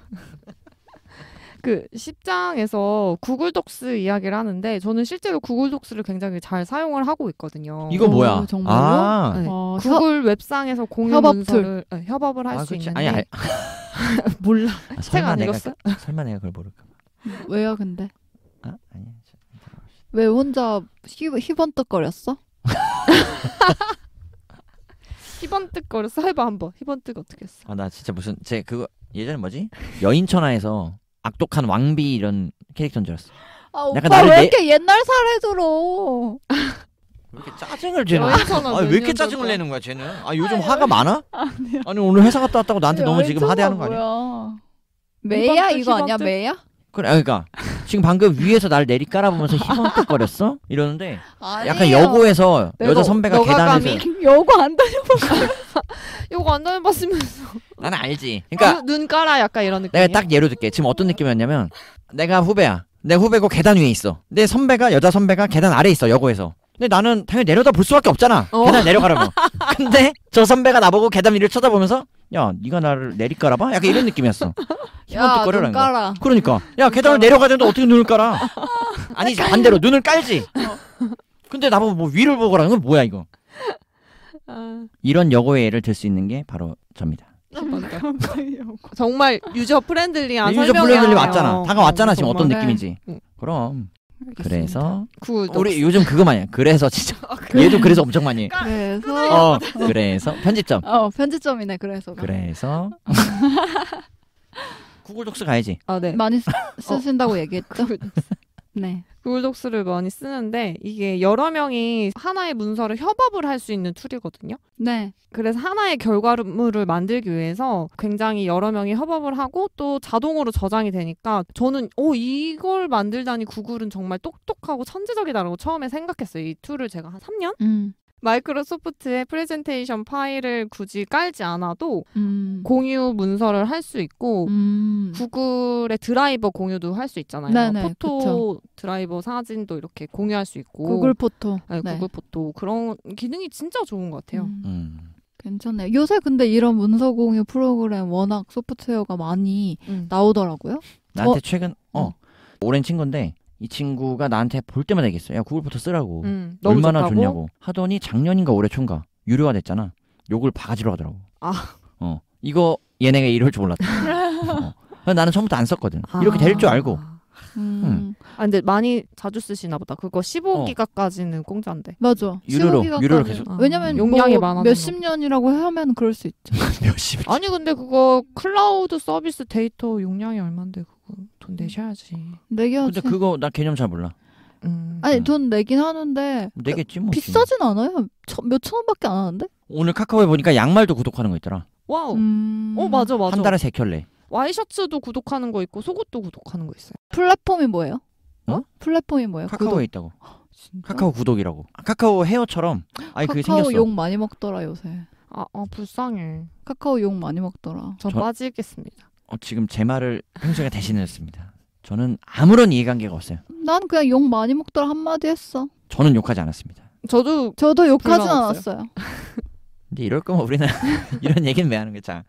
그 10장에서 구글 독스 이야기를 하는데 저는 실제로 구글 독스를 굉장히 잘 사용을 하고 있거든요. 이거 뭐야? 어, 정말요? 아~ 네. 어, 구글 협... 웹상에서 공유 협업 문 네, 협업을 할수 아, 있는데 아니, 아니. 몰라. 아, 설마 읽었어? 설마 내가 그걸 모를까? 왜요, 근데? 아, 아니왜 혼자 희, 번뜩거렸어 희번뜩거렸어? 해봐 한번. 희번뜩 어떻게 했어? 아, 나 진짜 무슨 제 그거 예전에 뭐지? 여인천하에서 악독한 왕비 이런 캐릭터인 줄 알았어. 아, 오빠 왜 이렇게 옛날 사례 들어? 왜 이렇게 짜증을 쟤는? 아왜 이렇게 년 짜증을 내는 거야 쟤는? 아 요즘 화가 많아? 아니 오늘 회사 갔다 왔다고 나한테 너무 지금 하대하는 거 아니야? 메야이거 아니야? 메야 그래, 아, 그러니까 지금 방금 위에서 날 내리 깔아보면서 희망떡거렸어? 이러는데 약간 아니에요. 여고에서 내가- 여자 선배가 계단에서 감히? 여고 안 다녀봤어. 요거 안 다녀봤으면서 나는 알지. 그러니까 눈, 아, 눈 깔아 약간 이런 느낌. 내가 딱 예로 들게. 지금 어떤 느낌이었냐면 내가 후배야. 내 후배고 계단 위에 있어. 내 선배가 여자 선배가 계단 아래 있어 여고에서. 근데 나는 당연히 내려다 볼 수밖에 없잖아. 어. 계단 내려가라고. 근데 저 선배가 나보고 계단 위를 쳐다보면서 야, 네가 나를 내리 까아봐 약간 이런 느낌이었어. 야, 눈 깔아. 그러니까. 야, 계단을 내려가야 되는데 어떻게 눈을 깔아? 아니, 지 반대로 눈을 깔지. 근데 나보고 뭐 위를 보고라는 건 뭐야, 이거. 아. 이런 여고의 예를 들 수 있는 게 바로 접니다. 정말 유저 프렌들리한 네, 유저 설명이 프렌들리 맞잖아. 어, 다가왔잖아, 지금 어떤 느낌인지. 그럼. 그래서 구 우리 요즘 그거 많이 해. 그래서 진짜 어, 그래. 얘도 그래서 엄청 많이 해. 그러니까 그래서 어 그래서 편집점 어 편집점이네 그래서 그래서 구글 독스 가야지. 아 네. 많이 쓰, 어. 쓰신다고 얘기했죠? 네. 구글 독스를 많이 쓰는데 이게 여러 명이 하나의 문서를 협업을 할 수 있는 툴이거든요. 네. 그래서 하나의 결과물을 만들기 위해서 굉장히 여러 명이 협업을 하고 또 자동으로 저장이 되니까 저는 어 이걸 만들다니 구글은 정말 똑똑하고 천재적이다라고 처음에 생각했어요. 이 툴을 제가 한 3년 음. 마이크로소프트의 프레젠테이션 파일을 굳이 깔지 않아도 음. 공유 문서를 할 수 있고 음. 구글의 드라이버 공유도 할 수 있잖아요. 네네, 포토 그쵸. 드라이버 사진도 이렇게 공유할 수 있고 구글 포토, 네, 네. 구글 네. 포토 그런 기능이 진짜 좋은 것 같아요. 음. 음. 괜찮네요. 요새 근데 이런 문서 공유 프로그램 워낙 소프트웨어가 많이 음. 나오더라고요. 나한테 어? 최근 어 음. 오랜 친구인데 이 친구가 나한테 볼 때마다 얘기했어요. 야 구글 포토 쓰라고. 음, 얼마나 좋다고? 좋냐고. 하더니 작년인가 올해 초인가 유료화 됐잖아. 욕을 바가지로 하더라고. 아. 어 이거 얘네가 이럴 줄 몰랐다. 어. 나는 처음부터 안 썼거든. 아. 이렇게 될 줄 알고. 음. 음. 아 근데 많이 자주 쓰시나 보다. 그거 15기가까지는 어. 공짜인데. 맞아. 유료로 유료로 계속. 아. 왜냐면 용량이 뭐 많아. 몇십 년이라고 하면 그럴 수 있죠. 몇십. 아니 근데 그거 클라우드 서비스 데이터 용량이 얼마인데 돈 내셔야지. 내겨야지. 근데 그거 나 개념 잘 몰라. 음. 아니 돈 내긴 하는데 내겠지 뭐 비싸진 지 않아요. 몇천 원밖에 안 하는데? 오늘 카카오에 보니까 양말도 구독하는 거 있더라. 와우. 음... 어 맞아 맞아. 한 달에 세 켤레. 와이셔츠도 구독하는 거 있고 속옷도 구독하는 거 있어요. 플랫폼이 뭐예요? 어? 어? 플랫폼이 뭐예요? 카카오에 구독. 있다고. 아, 진짜? 카카오 구독이라고. 아, 카카오 헤어처럼. 아니 그게 생겼어. 카카오 욕 많이 먹더라 요새. 아, 아 불쌍해. 카카오 욕 많이 먹더라. 전, 전 빠지겠습니다. 어, 지금 제 말을 형제가 대신했습니다. 저는 아무런 이해관계가 없어요. 난 그냥 욕 많이 먹더라 한마디 했어. 저는 욕하지 않았습니다. 저도 저도 욕하진 않았어요. 근데 이럴 거면 우리는 이런 얘기는 왜 하는 거야?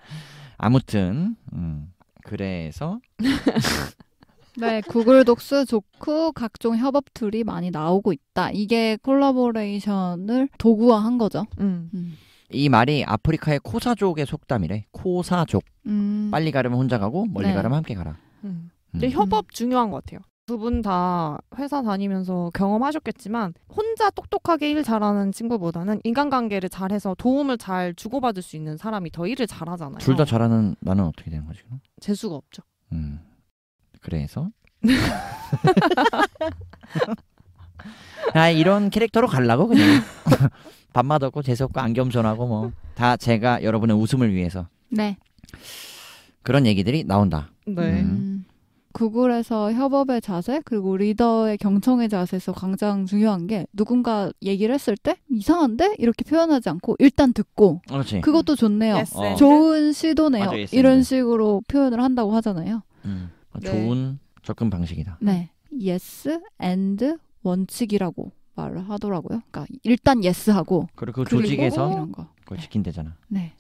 아무튼 음, 그래서 네, 구글 독스 좋고 각종 협업 툴이 많이 나오고 있다. 이게 콜라보레이션을 도구화한 거죠. 음. 음. 이 말이 아프리카의 코사족의 속담이래. 코사족. 음. 빨리 가려면 혼자 가고 멀리 네. 가려면 함께 가라. 음. 근데 음. 협업 중요한 것 같아요. 두 분 다 회사 다니면서 경험하셨겠지만 혼자 똑똑하게 일 잘하는 친구보다는 인간관계를 잘해서 도움을 잘 주고받을 수 있는 사람이 더 일을 잘하잖아요. 둘 다 잘하는 나는 어떻게 되는 거지? 그럼? 재수가 없죠. 음. 그래서 아 이런 캐릭터로 갈라고 그냥 밥맛 없고 재수 없고 안 겸손하고 뭐 다 제가 여러분의 웃음을 위해서 네. 그런 얘기들이 나온다. 네. 음. 음. 구글에서 협업의 자세 그리고 리더의 경청의 자세에서 가장 중요한 게 누군가 얘기를 했을 때 이상한데 이렇게 표현하지 않고 일단 듣고 그렇지. 그것도 좋네요. 어. 좋은 시도네요. 맞아, 이런 식으로 표현을 한다고 하잖아요. 음. 네. 좋은 네. 접근 방식이다. 네. yes and 원칙이라고 말을 하더라고요. 그러니까 일단 예스하고 그리고 그 조직에서 이런 거. 그걸 네. 지킨대잖아. 네.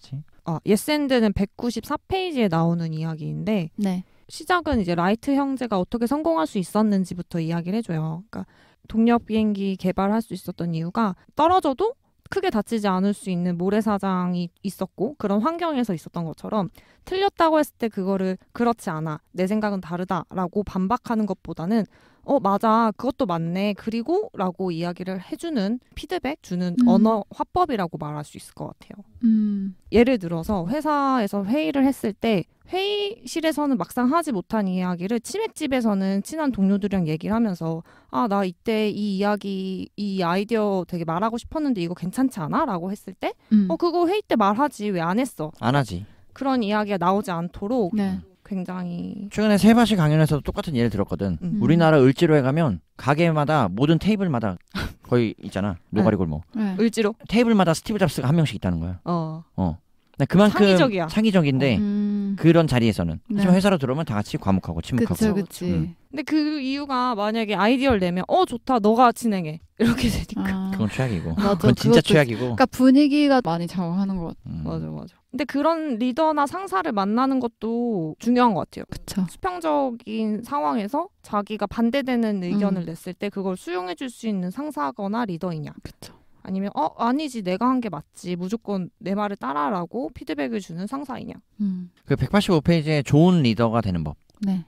그 예스앤드는 194페이지에 나오는 이야기인데 네. 시작은 이제 라이트 형제가 어떻게 성공할 수 있었는지부터 이야기를 해줘요. 그러니까 동력 비행기 개발할 수 있었던 이유가 떨어져도 크게 다치지 않을 수 있는 모래사장이 있었고 그런 환경에서 있었던 것처럼 틀렸다고 했을 때 그거를 그렇지 않아 내 생각은 다르다라고 반박하는 것보다는 어, 맞아. 그것도 맞네. 그리고 라고 이야기를 해주는 피드백 주는 음. 언어 화법이라고 말할 수 있을 것 같아요. 음. 예를 들어서 회사에서 회의를 했을 때 회의실에서는 막상 하지 못한 이야기를 치맥집에서는 친한 동료들이랑 얘기를 하면서 아, 나 이때 이 이야기, 이 아이디어 되게 말하고 싶었는데 이거 괜찮지 않아? 라고 했을 때 음. 어, 그거 회의 때 말하지. 왜 안 했어? 안 하지. 그런 이야기가 나오지 않도록 네. 굉장히 최근에 세바시 강연에서도 똑같은 예를 들었거든. 음. 우리나라 을지로에 가면 가게마다 모든 테이블마다 거의 있잖아 노가리 네. 골목 네. 을지로 테이블마다 스티브 잡스가 한 명씩 있다는 거야. 어. 어. 그만큼 창의적이야. 창의적인데 어. 음. 그런 자리에서는 네. 하지만 회사로 들어오면 다 같이 과묵하고 침묵하고. 그치, 그치. 음. 근데 그 이유가 만약에 아이디어를 내면 어 좋다 너가 진행해 이렇게 되니까. 아. 그건 최악이고. 맞아, 그건 진짜 최악이고. 그러니까 분위기가 많이 작용하는 것 같아. 음. 맞아 맞아. 근데 그런 리더나 상사를 만나는 것도 중요한 것 같아요. 그쵸. 수평적인 상황에서 자기가 반대되는 의견을 음. 냈을 때 그걸 수용해 줄 수 있는 상사거나 리더이냐. 그쵸. 아니면 어 아니지 내가 한 게 맞지 무조건 내 말을 따라라고 피드백을 주는 상사이냐. 음. 그 185페이지에 좋은 리더가 되는 법. 네.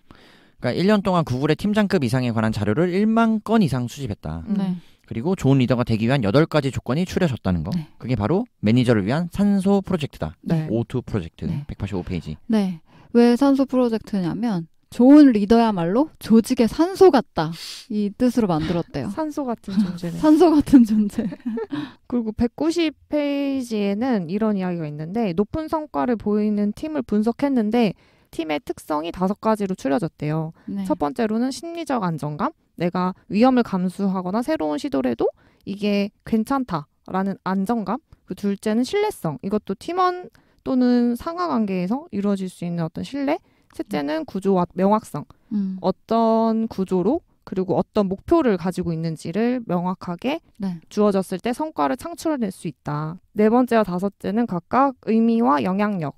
그러니까 1년 동안 구글의 팀장급 이상에 관한 자료를 1만 건 이상 수집했다. 네. 그리고 좋은 리더가 되기 위한 여덟 가지 조건이 추려졌다는 거. 네. 그게 바로 매니저를 위한 산소 프로젝트다. 네. O2 프로젝트 네. 185페이지. 네. 왜 산소 프로젝트냐면 좋은 리더야말로 조직의 산소 같다. 이 뜻으로 만들었대요. 산소 같은 존재네. 산소 같은 존재. 그리고 190페이지에는 이런 이야기가 있는데 높은 성과를 보이는 팀을 분석했는데 팀의 특성이 다섯 가지로 추려졌대요. 네. 첫 번째로는 심리적 안정감. 내가 위험을 감수하거나 새로운 시도를 해도 이게 괜찮다라는 안정감. 그 둘째는 신뢰성. 이것도 팀원 또는 상하 관계에서 이루어질 수 있는 어떤 신뢰. 셋째는 구조와 명확성. 음. 어떤 구조로 그리고 어떤 목표를 가지고 있는지를 명확하게 네. 주어졌을 때 성과를 창출해낼 수 있다. 네 번째와 다섯째는 각각 의미와 영향력입니다.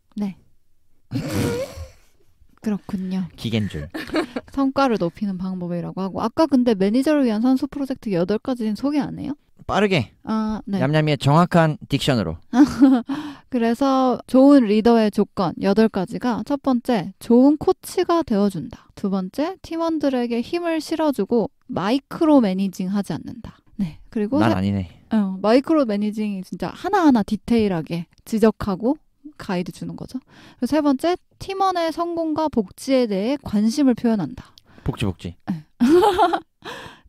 음. 네. 그렇군요. 기계인 줄. 성과를 높이는 방법이라고 하고 아까 근데 매니저를 위한 선수 프로젝트 8가지는 소개 안 해요? 빠르게 아, 네. 얌얌이의 정확한 딕션으로 그래서 좋은 리더의 조건 8가지가 첫 번째 좋은 코치가 되어준다 두 번째 팀원들에게 힘을 실어주고 마이크로 매니징 하지 않는다 네 그리고 난 세, 아니네 어, 마이크로 매니징이 진짜 하나하나 디테일하게 지적하고 가이드 주는 거죠. 세 번째, 팀원의 성공과 복지에 대해 관심을 표현한다. 복지 복지. 네,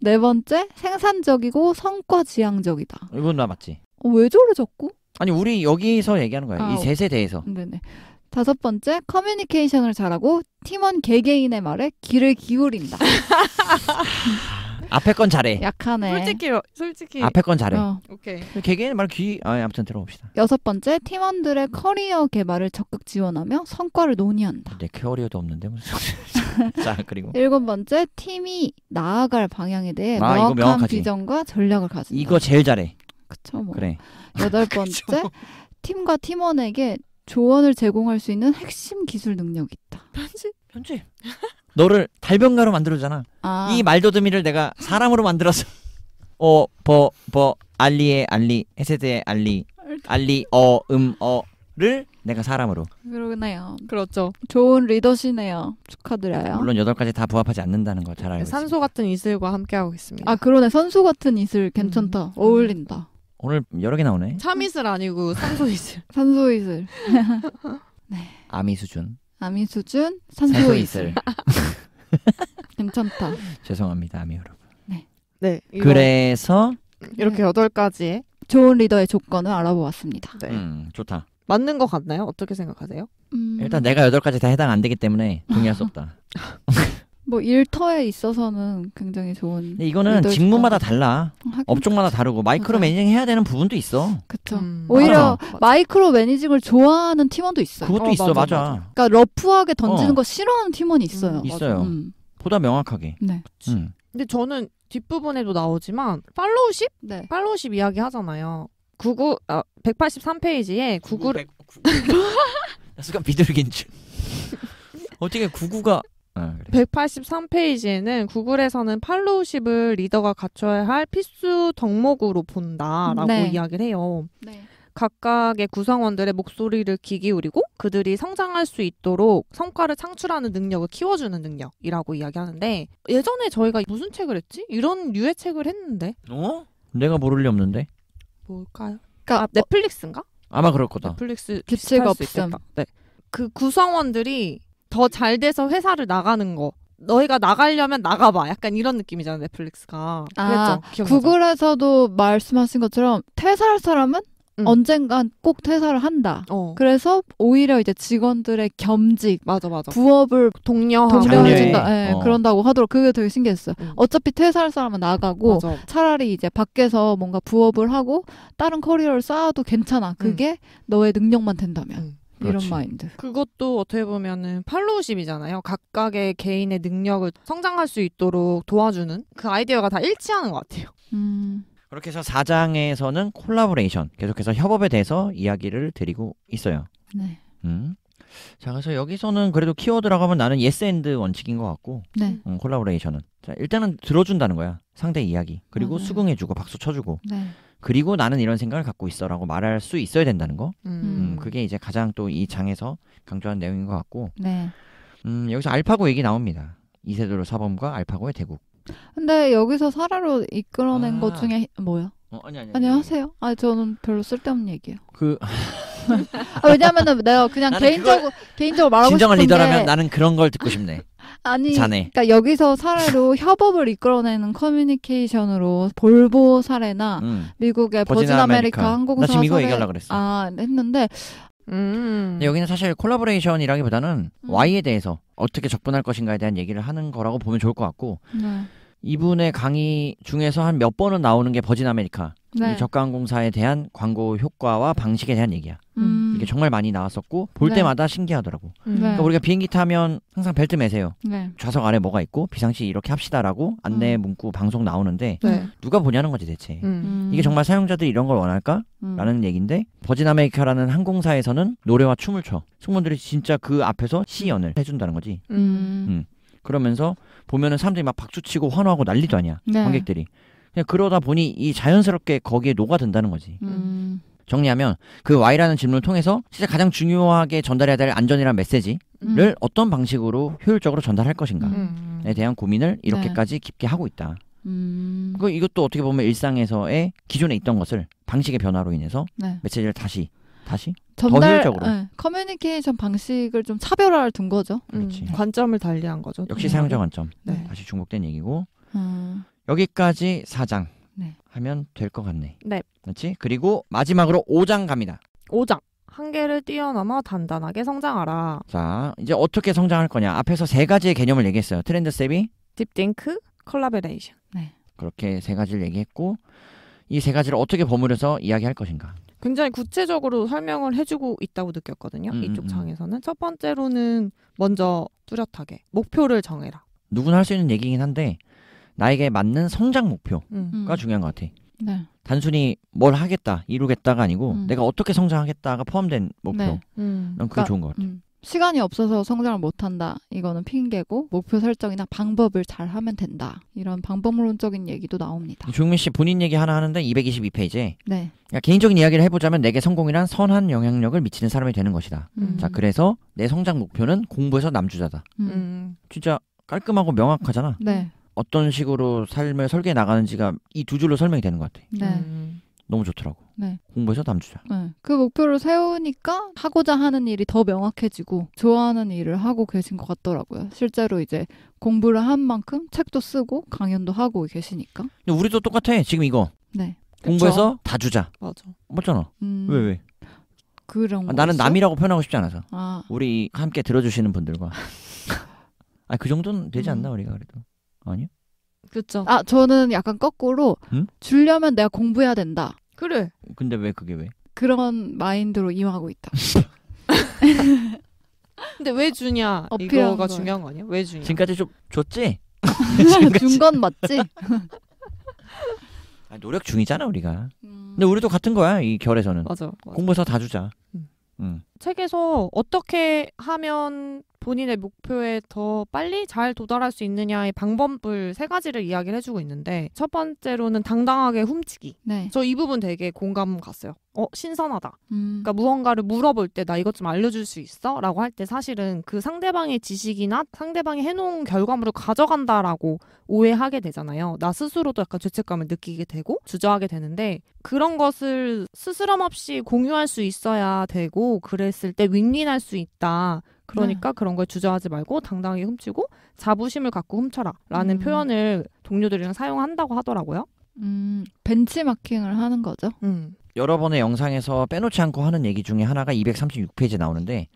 네 번째, 생산적이고 성과 지향적이다. 이건 나 맞지? 어, 왜 저래 자꾸? 아니 우리 여기서 얘기하는 거야. 아, 이세 세대에서. 음, 네네. 다섯 번째, 커뮤니케이션을 잘하고 팀원 개개인의 말에 귀를 기울인다. 앞에 건 잘해. 약하네. 솔직히 솔직히. 앞에 건 잘해. 어. 오케이. 개개인 말귀 아, 아무튼 들어봅시다. 여섯 번째 팀원들의 커리어 개발을 적극 지원하며 성과를 논의한다. 내 커리어도 없는데 무슨. 자 그리고 일곱 번째 팀이 나아갈 방향에 대해 아, 명확한 명확하지. 비전과 전략을 가진다. 이거 제일 잘해. 그쵸 뭐. 그래. 여덟 번째 팀과 팀원에게 조언을 제공할 수 있는 핵심 기술 능력이 있다. 편집? 편집. 너를 달변가로 만들었잖아 아. 이 말도듬이를 내가 사람으로 만들어서 어, 버, 버, 알리의 알리, 헤세드의 알리, 알리, 어, 음, 어 를 내가 사람으로. 그러네요. 그렇죠. 좋은 리더시네요. 축하드려요. 그러니까 물론 여덟 가지 다 부합하지 않는다는 걸잘 알고 있습니다. 산소 같은 이슬과 함께 하고 있습니다. 아 그러네. 선수 같은 이슬 괜찮다. 음. 어울린다. 오늘 여러 개 나오네. 참이슬 아니고 산소 이슬. 산소 이슬. 네. 아미 수준. 아미 수준 산소 이슬. 괜찮다. 죄송합니다, 아미 여러분. 네. 네. 그래서 이렇게 음. 여덟 가지 좋은 리더의 조건을 알아보았습니다. 네. 음, 좋다. 맞는 것 같나요? 어떻게 생각하세요? 음... 일단 내가 여덟 가지 다 해당 안 되기 때문에 동의할 수 없다. 뭐 일터에 있어서는 굉장히 좋은. 이거는 직무마다 달라. 업종마다 그렇죠. 다르고 마이크로 매니징 해야 되는 부분도 있어. 그렇죠. 음. 오히려 맞아. 마이크로 매니징을 좋아하는 팀원도 있어 그것도 어, 있어, 맞아, 맞아. 그러니까 러프하게 던지는 어. 거 싫어하는 팀원이 있어요. 음, 있어요. 음. 보다 명확하게. 네. 음. 근데 저는 뒷부분에도 나오지만 팔로우십? 네. 팔로우십 이야기 하잖아요. 구구 어, 아, 183페이지에 구구. 구글... 순간 비둘기인 줄. 어떻게 구구가 아, 그래. 183페이지에는 구글에서는 팔로우십을 리더가 갖춰야 할 필수 덕목으로 본다라고 네. 이야기를 해요. 네. 각각의 구성원들의 목소리를 귀 기울이고 그들이 성장할 수 있도록 성과를 창출하는 능력을 키워주는 능력이라고 이야기하는데 예전에 저희가 무슨 책을 했지? 이런 유의 책을 했는데 어? 내가 모를 리 없는데 뭘까요? 그러니까 아, 뭐 넷플릭스인가? 아마 그럴 거다. 넷플릭스 규칙 없음. 네. 그 구성원들이 더잘 돼서 회사를 나가는 거. 너희가 나가려면 나가봐. 약간 이런 느낌이잖아, 넷플릭스가. 아, 그랬죠? 구글에서도 말씀하신 것처럼 퇴사할 사람은 응. 언젠간 꼭 퇴사를 한다. 어. 그래서 오히려 이제 직원들의 겸직, 맞아 맞아. 부업을 독려해준다 네. 예, 어. 그런다고 하더라고. 그게 되게 신기했어요. 응. 어차피 퇴사할 사람은 나가고 맞아. 차라리 이제 밖에서 뭔가 부업을 하고 다른 커리어를 쌓아도 괜찮아. 그게 응. 너의 능력만 된다면. 이런 마인드. 그것도 어떻게 보면은 팔로우십이잖아요. 각각의 개인의 능력을 성장할 수 있도록 도와주는 그 아이디어가 다 일치하는 것 같아요. 음. 그렇게 해서 4장에서는 콜라보레이션 계속해서 협업에 대해서 이야기를 드리고 있어요. 네. 음. 자 그래서 여기서는 그래도 키워드라고 하면 나는 예스앤드 원칙인 것 같고 네. 음, 콜라보레이션은 자 일단은 들어준다는 거야 상대 이야기 그리고 아요 수긍해주고 박수 쳐주고 네. 그리고 나는 이런 생각을 갖고 있어라고 말할 수 있어야 된다는 거. 음. 음 그게 이제 가장 또 이 장에서 강조한 내용인 것 같고. 네. 음, 여기서 알파고 얘기 나옵니다. 이세돌 사범과 알파고의 대국. 근데 여기서 사라로 이끌어낸 아. 것 중에 뭐야? 어, 아니 아니. 아니 하세요. 아 저는 별로 쓸데없는 얘기예요. 그 아, 왜냐면은 내가 그냥 개인적으로 개인적으로 말하고 진정한 싶은 리더라면 나는 그런 걸 듣고 싶네. 아니, 자네. 그러니까 여기서 사례로 협업을 이끌어내는 커뮤니케이션으로 볼보 사례나 음. 미국의 버진, 버진 아메리카, 아메리카 한국사 사례. 이거 얘기하려 그랬어. 아 했는데 음. 여기는 사실 콜라보레이션이라기보다는 음. Y에 대해서 어떻게 접근할 것인가에 대한 얘기를 하는 거라고 보면 좋을 것 같고 네. 이분의 강의 중에서 한 몇 번은 나오는 게 버진 아메리카 네. 이 저가항공사에 대한 광고 효과와 방식에 대한 얘기야. 음. 이게 정말 많이 나왔었고 볼 네. 때마다 신기하더라고. 음. 네. 그러니까 우리가 비행기 타면 항상 벨트 매세요. 네. 좌석 아래 뭐가 있고 비상시 이렇게 합시다라고 안내 음. 문구 방송 나오는데 네. 누가 보냐는 거지 대체. 음. 이게 정말 사용자들이 이런 걸 원할까? 라는 음. 얘긴데 버진 아메리카라는 항공사에서는 노래와 춤을 춰. 승무원들이 진짜 그 앞에서 시연을 해준다는 거지. 음. 그러면서 보면은 사람들이 막 박수치고 환호하고 난리도 아니야. 네. 관객들이. 그냥 그러다 보니 이 자연스럽게 거기에 녹아든다는 거지. 음. 정리하면 그 Y라는 질문을 통해서 진짜 가장 중요하게 전달해야 될안전이라는 메시지를 음. 어떤 방식으로 효율적으로 전달할 것인가에 음. 대한 고민을 이렇게까지 네. 깊게 하고 있다. 음... 그 이것도 어떻게 보면 일상에서의 기존에 있던 것을 방식의 변화로 인해서 네. 메시지를 다시 다시 전달, 더 효율적으로 네. 커뮤니케이션 방식을 좀 차별화를 둔 거죠. 음. 음. 관점을 달리한 거죠. 역시 사용자 음. 관점. 네. 다시 중복된 얘기고 음... 여기까지 사장 하면 될 것 같네. 네. 그렇지? 그리고 마지막으로 5장 갑니다. 5장. 한계를 뛰어넘어 단단하게 성장하라. 자, 이제 어떻게 성장할 거냐? 앞에서 세 가지의 개념을 얘기했어요. 트렌드 세비, 딥띵크, 콜라베레이션. 네. 그렇게 세 가지를 얘기했고 이 세 가지를 어떻게 버무려서 이야기할 것인가? 굉장히 구체적으로 설명을 해주고 있다고 느꼈거든요. 음, 음 이쪽 음. 장에서는 음. 첫 번째로는 먼저 뚜렷하게 목표를 정해라. 누구나 할 수 있는 얘기긴 한데 나에게 맞는 성장 목표가 음. 음. 중요한 것 같아. 네. 단순히 뭘 하겠다, 이루겠다가 아니고 음. 내가 어떻게 성장하겠다가 포함된 목표. 네. 음. 난 그게 그러니까, 좋은 것 같아. 음. 시간이 없어서 성장을 못한다. 이거는 핑계고 목표 설정이나 방법을 잘 하면 된다. 이런 방법론적인 얘기도 나옵니다. 조용민 씨 본인 얘기 하나 하는데 222페이지에 네. 그러니까 개인적인 이야기를 해보자면 내게 성공이란 선한 영향력을 미치는 사람이 되는 것이다. 음. 자 그래서 내 성장 목표는 공부에서 남주자다. 음. 진짜 깔끔하고 명확하잖아. 네. 어떤 식으로 삶을 설계해 나가는지가 이 두 줄로 설명이 되는 것 같아요. 네. 음. 너무 좋더라고. 네. 공부해서 남주자. 네. 그 목표를 세우니까 하고자 하는 일이 더 명확해지고 좋아하는 일을 하고 계신 것 같더라고요. 실제로 이제 공부를 한 만큼 책도 쓰고 강연도 하고 계시니까. 근데 우리도 똑같아. 지금 이거. 네. 공부해서 그쵸? 다 주자. 맞아. 맞잖아. 음... 왜 왜? 그런 아, 나는 남이라고 표현하고 싶지 않아서. 아. 우리 함께 들어주시는 분들과. 아그 정도는 되지 음. 않나 음. 우리가 그래도. 아니야? 그쵸. 아 저는 약간 거꾸로 응? 주려면 내가 공부해야 된다. 그래. 근데 왜 그게 왜? 그런 마인드로 임하고 있다. 근데 왜 주냐? 이거가 거예요. 중요한 거 아니야? 왜 주냐? 지금까지 좀 줬지? 준 건 맞지? 아, 노력 중이잖아 우리가. 음, 근데 우리도 같은 거야 이 결에서는. 맞아. 맞아. 공부해서 다 주자. 응. 음. 음. 책에서 어떻게 하면 본인의 목표에 더 빨리 잘 도달할 수 있느냐의 방법을 세 가지를 이야기를 해주고 있는데 첫 번째로는 당당하게 훔치기. 네. 저이 부분 되게 공감 갔어요. 어 신선하다. 음. 그러니까 무언가를 물어볼 때 나 이것 좀 알려줄 수 있어?라고 할 때 사실은 그 상대방의 지식이나 상대방이 해놓은 결과물을 가져간다라고 오해하게 되잖아요. 나 스스로도 약간 죄책감을 느끼게 되고 주저하게 되는데 그런 것을 스스럼 없이 공유할 수 있어야 되고 그랬을 때 윈윈할 수 있다. 그러니까 네. 그런 걸 주저하지 말고 당당히 훔치고 자부심을 갖고 훔쳐라라는 음. 표현을 동료들이랑 사용한다고 하더라고요. 음, 벤치마킹을 하는 거죠. 음. 여러 번의 영상에서 빼놓지 않고 하는 얘기 중에 하나가 236페이지에 나오는데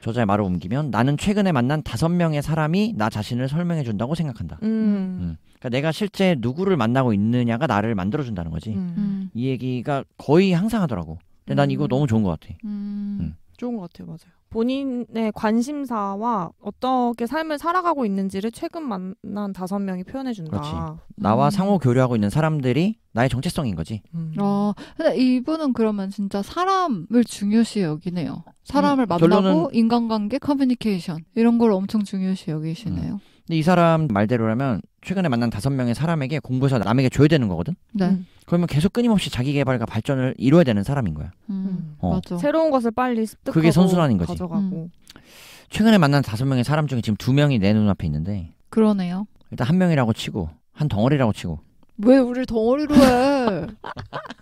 저자의 말을 옮기면 나는 최근에 만난 다섯 명의 사람이 나 자신을 설명해 준다고 생각한다. 음. 음. 그러니까 내가 실제 누구를 만나고 있느냐가 나를 만들어 준다는 거지. 음. 음. 이 얘기가 거의 항상 하더라고. 근데 난 이거 너무 좋은 것 같아. 좋은 것 같아요, 맞아요. 본인의 관심사와 어떻게 삶을 살아가고 있는지를 최근 만난 다섯 명이 표현해 준다. 나와 음. 상호 교류하고 있는 사람들이 나의 정체성인 거지. 어, 근데 이분은 그러면 진짜 사람을 중요시 여기네요. 사람을 음, 만나고 결론은... 인간관계, 커뮤니케이션 이런 걸 엄청 중요시 여기시네요. 음. 근데 이 사람 말대로라면 최근에 만난 다섯 명의 사람에게 공부해서 남에게 줘야 되는 거거든. 네. 음. 그러면 계속 끊임없이 자기 개발과 발전을 이뤄야 되는 사람인 거야. 음, 음. 어. 맞아. 새로운 것을 빨리 습득하고 그게 선순환인 거지. 가져가고. 음. 최근에 만난 다섯 명의 사람 중에 지금 두 명이 내 눈앞에 있는데. 그러네요. 일단 한 명이라고 치고 한 덩어리라고 치고. 왜 우리 덩어리로 해?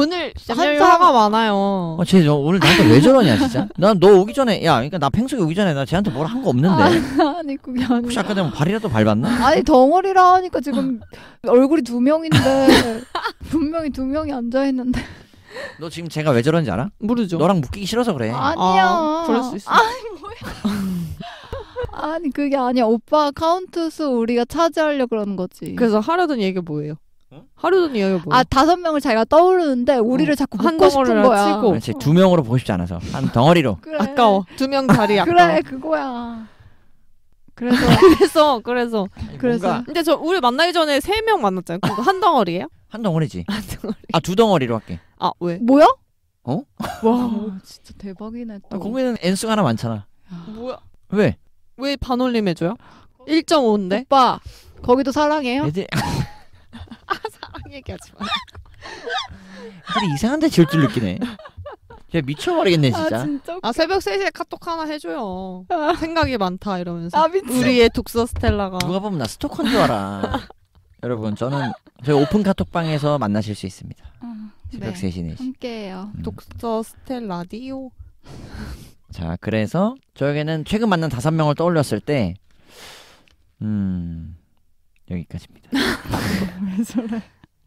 오늘 한자가 많아요. 어, 쟤 오늘 나한테 왜 저러냐 진짜. 난 너 오기 전에 야, 그러니까 나 팽석이 오기 전에 나 쟤한테 뭘한거 없는데. 아, 니 그게 아니 혹시 아까 내가 발이라도 밟았나? 아니 덩어리라 하니까 지금 얼굴이 두 명인데 분명히 두 명이 앉아 있는데. 너 지금 제가 왜 저런지 알아? 모르죠. 너랑 묶이기 싫어서 그래. 아니야. 아, 그럴 수 있어. 아니 뭐야. 아니 그게 아니야. 오빠 카운트수 우리가 차지하려 그러는 거지. 그래서 하려던 얘기가 뭐예요? 하루든 이야기가 뭐아 다섯 명을 자기가 떠오르는데 우리를 어. 자꾸 묻고 싶은 거야. 치고. 그렇지 두 명으로 보고 싶지 않아서 한 덩어리로. 그래. 아까워. 두 명 자리 아까워. 그래 그거야. 그래서 그래서 그래서 아니, 그래서 뭔가... 근데 저 우리 만나기 전에 세 명 만났잖아요. 한 덩어리예요? 한 덩어리지. 한 덩어리. 아두 덩어리로 할게. 아 왜? 뭐야? 어? 와 아, 진짜 대박이네. 또. 아, 거기는 N수가 하나 많잖아. 뭐야? 왜? 왜 반올림 해줘요? 1.5인데? 오빠 거기도 사랑해요? 애들... 네, 네. 아 사랑 얘기하지 마. 근데 이상한데 질줄 느끼네. 야 미쳐버리겠네 아, 진짜. 아, 진짜 아 새벽 3시에 카톡 하나 해줘요. 아. 생각이 많다 이러면서. 아, 우리의 독서 스텔라가. 누가 보면 나 스토커인 줄 알아. 여러분 저는 저희 오픈 카톡방에서 만나실 수 있습니다. 아, 새벽 네. 3시 4시. 함께해요. 음. 독서 스텔 라디오. 자 그래서 저에게는 최근 만난 다섯 명을 떠올렸을 때 음. 여기까지입니다. 왜 저래?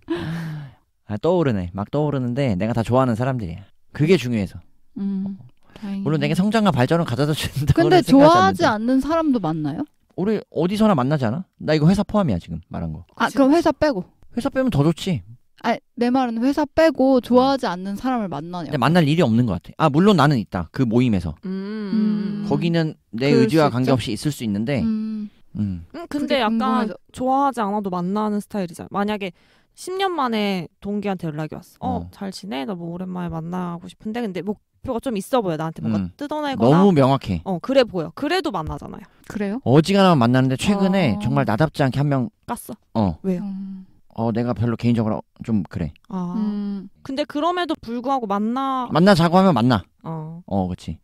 아, 아, 떠오르네. 막 떠오르는데 내가 다 좋아하는 사람들이야. 그게 중요해서. 음, 물론 내게 성장과 발전을 가져다 준다고 근데 좋아하지 않는 사람도 많나요? 우리 어디서나 만나지 않아? 나 이거 회사 포함이야 지금 말한 거. 아 그럼 회사 빼고. 회사 빼면 더 좋지. 아, 내 말은 회사 빼고 좋아하지 않는 사람을 만나냐. 근데 만날 일이 없는 것 같아. 아 물론 나는 있다. 그 모임에서. 음. 음. 거기는 내 그 의지와 관계없이 있을 수 있는데 음. 음. 음 근데 약간 궁금해서. 좋아하지 않아도 만나는 스타일이잖아. 만약에 10년 만에 동기한테 연락이 왔어. 어, 어. 잘 지내? 너무 뭐 오랜만에 만나고 싶은데 근데 목표가 좀 있어 보여. 나한테 뭔가 음. 뜯어내거나 너무 명확해. 어, 그래 보여. 그래도 만나잖아요. 그래요? 어지간하면 만나는데 최근에 어. 정말 나답지 않게 한 명 깠어. 어. 왜요? 음. 어 내가 별로 개인적으로 좀 그래. 아. 음. 근데 그럼에도 불구하고 만나 만나자고 하면 만나. 어. 어, 그렇지.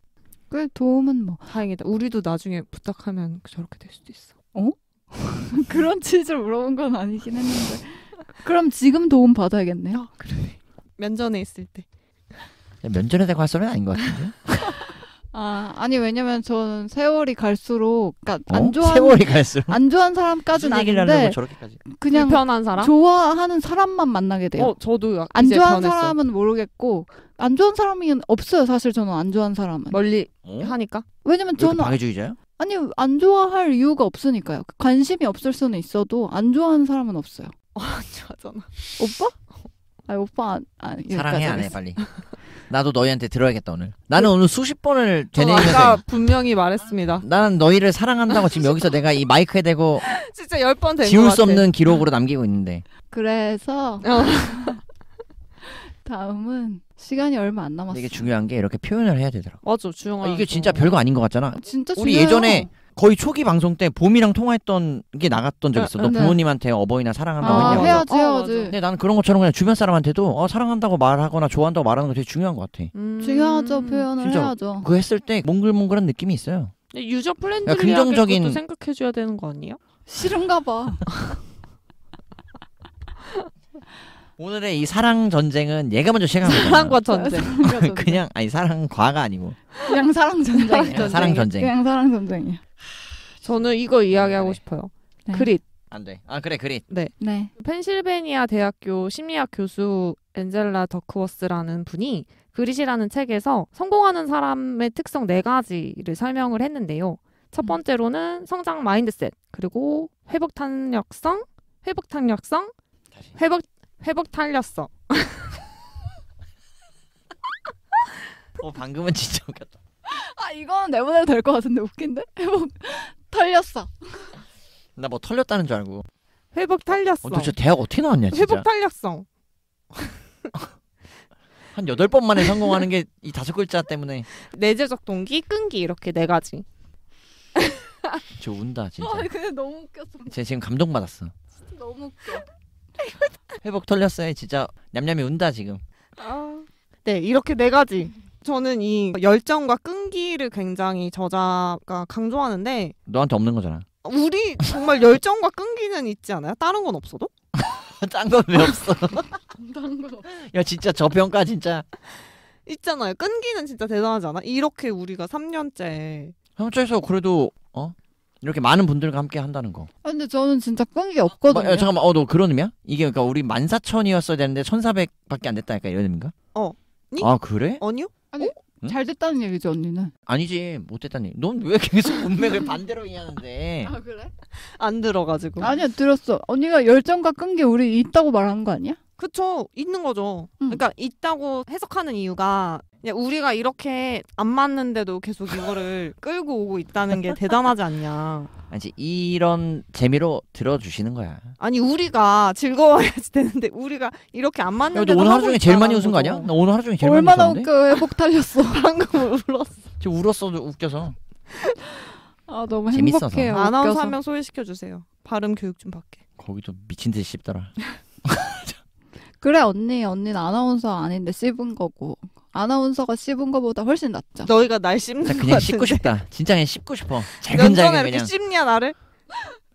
꽤 도움은 뭐 다행이다. 우리도 나중에 부탁하면 저렇게 될 수도 있어. 어? 그런 취지를 물어본 건 아니긴 했는데. 그럼 지금 도움 받아야겠네요. 아, 그러네. 면전에 있을 때. 면전에 대고 할 소리는 아닌 것 같은데. 아, 아니 왜냐면 저는 세월이 갈수록 그러니까 어? 안좋아 세월이 갈수록 안좋아하 사람까지는 아닌데 그냥 불편한 사람? 좋아하는 사람만 만나게 돼요. 어, 저도 안좋아하 변했어. 사람은 모르겠고 안좋아하 사람이 없어요. 사실 저는 안좋아하 사람은 멀리 어? 하니까. 왜냐면 저는 방해주의자요? 아니 안 좋아할 이유가 없으니까요. 관심이 없을 수는 있어도 안 좋아하는 사람은 없어요. 어, 안 좋아하잖아. 오빠? 아니 오빠 안, 아 사랑해 안해 빨리. 나도 너희한테 들어야겠다 오늘. 나는 오늘 수십 번을 어, 되뇌면서 아까 분명히 말했습니다. 나는 너희를 사랑한다고 지금 여기서 내가 이 마이크에 대고 진짜 열번된것 지울 수 없는 기록으로 남기고 있는데. 그래서 어. 다음은 시간이 얼마 안 남았어. 이게 중요한 게 이렇게 표현을 해야 되더라고. 맞아, 중요 아, 이게 진짜 별거 아닌 것 같잖아. 아, 진짜 중요해요. 예전에 거의 초기 방송 때 봄이랑 통화했던 게 나갔던 적 네, 있어. 너 네. 부모님한테 어버이날 사랑한다고 아, 했냐고. 해야지, 어, 해야지. 근데 나는 그런 것처럼 그냥 주변 사람한테도 어, 사랑한다고 말하거나 좋아한다고 말하는 거 되게 중요한 것 같아. 음... 중요하죠, 표현을 진짜 해야죠. 그 했을 때 몽글몽글한 느낌이 있어요. 유저 플랜들이 그러니까 긍정적인... 생각해줘야 되는 거 아니에요? 싫은가 봐. 오늘의 이 사랑 전쟁은 얘가 먼저 시작한 거잖 사랑과 전쟁. 그냥 아니 사랑과가 아니고 그냥 사랑 전쟁. 사랑 전쟁. 그냥 사랑 전쟁이야. 저는 이거 이야기하고 네. 싶어요. 네. 그릿. 안 돼. 아 그래 그릿. 네. 네. 펜실베니아 대학교 심리학 교수 엔젤라 더크워스라는 분이 그릿이라는 책에서 성공하는 사람의 특성 네 가지를 설명을 했는데요. 첫 음. 번째로는 성장 마인드셋, 그리고 회복 탄력성, 회복 탄력성, 회복 회복 탈렸어. 어 방금은 진짜 웃겼다. 아이거 내보내도 될 것 같은데 웃긴데? 회복 털렸어. 나뭐 털렸다는 줄 알고. 회복 탈렸어. 어, 도대체 대학 어떻게 나왔냐 진짜. 회복 탄력성. 한 여덟 번 만에 성공하는 게 이 다섯 글자 때문에. 내재적 동기, 끈기 이렇게 네 가지. 저 운다 진짜. 아 근데 너무 웃겼어. 제 지금 감동 받았어. 진짜 너무 웃겨. 회복 털렸어요. 진짜 냠냠이 운다 지금. 아. 네, 이렇게 네 가지. 저는 이 열정과 끈기를 굉장히 저자가 강조하는데 너한테 없는 거잖아. 우리 정말 열정과 끈기는 있지 않아요? 다른 건 없어도? 딴건 왜 없어? 야 진짜 저 평가 진짜 있잖아요. 끈기는 진짜 대단하지 않아? 이렇게 우리가 3년째 현장에서 그래도 어 이렇게 많은 분들과 함께 한다는 거. 아, 근데 저는 진짜 끈 게 없거든요. 마, 야, 잠깐만, 어, 너 그런 의미야? 이게 그러니까 우리 만 사천이었어야 되는데 천사백밖에 안 됐다, 약간 이런 의미인가? 어. 니? 아 그래? 아니요. 아니 어? 잘 됐다는 얘기지 언니는. 아니지 못됐다는 넌왜 계속 문맥을 반대로 얘기하는데? 아 그래? 안 들어가지고. 아니야 들었어. 언니가 열정과 끈 게 우리 있다고 말하거 아니야? 그쵸 있는 거죠. 음. 그러니까 있다고 해석하는 이유가 그냥 우리가 이렇게 안 맞는데도 계속 이거를 끌고 오고 있다는 게 대단하지 않냐. 아니 이런 재미로 들어주시는 거야. 아니 우리가 즐거워야지 되는데 우리가 이렇게 안 맞는데도 오늘 하루 중에 제일 많이 웃은 거 아니야? 나 오늘 하루 중에 제일 많이 얼마나 웃었는데. 웃겨 왜목 탈렸어. 방금 울었어. 지금 울었어 웃겨서. 아 너무 재밌어서. 아나운서 한명 소개시켜 주세요. 발음 교육 좀 받게. 거기도 미친 듯이 씹더라. 그래 언니 언니는 아나운서 아닌데 씹은 거고 아나운서가 씹은 거보다 훨씬 낫죠. 너희가 날 씹는 거 그냥 씹고 싶다. 진짜 그냥 씹고 싶어. 면전에 이렇게 그냥. 씹냐 나를?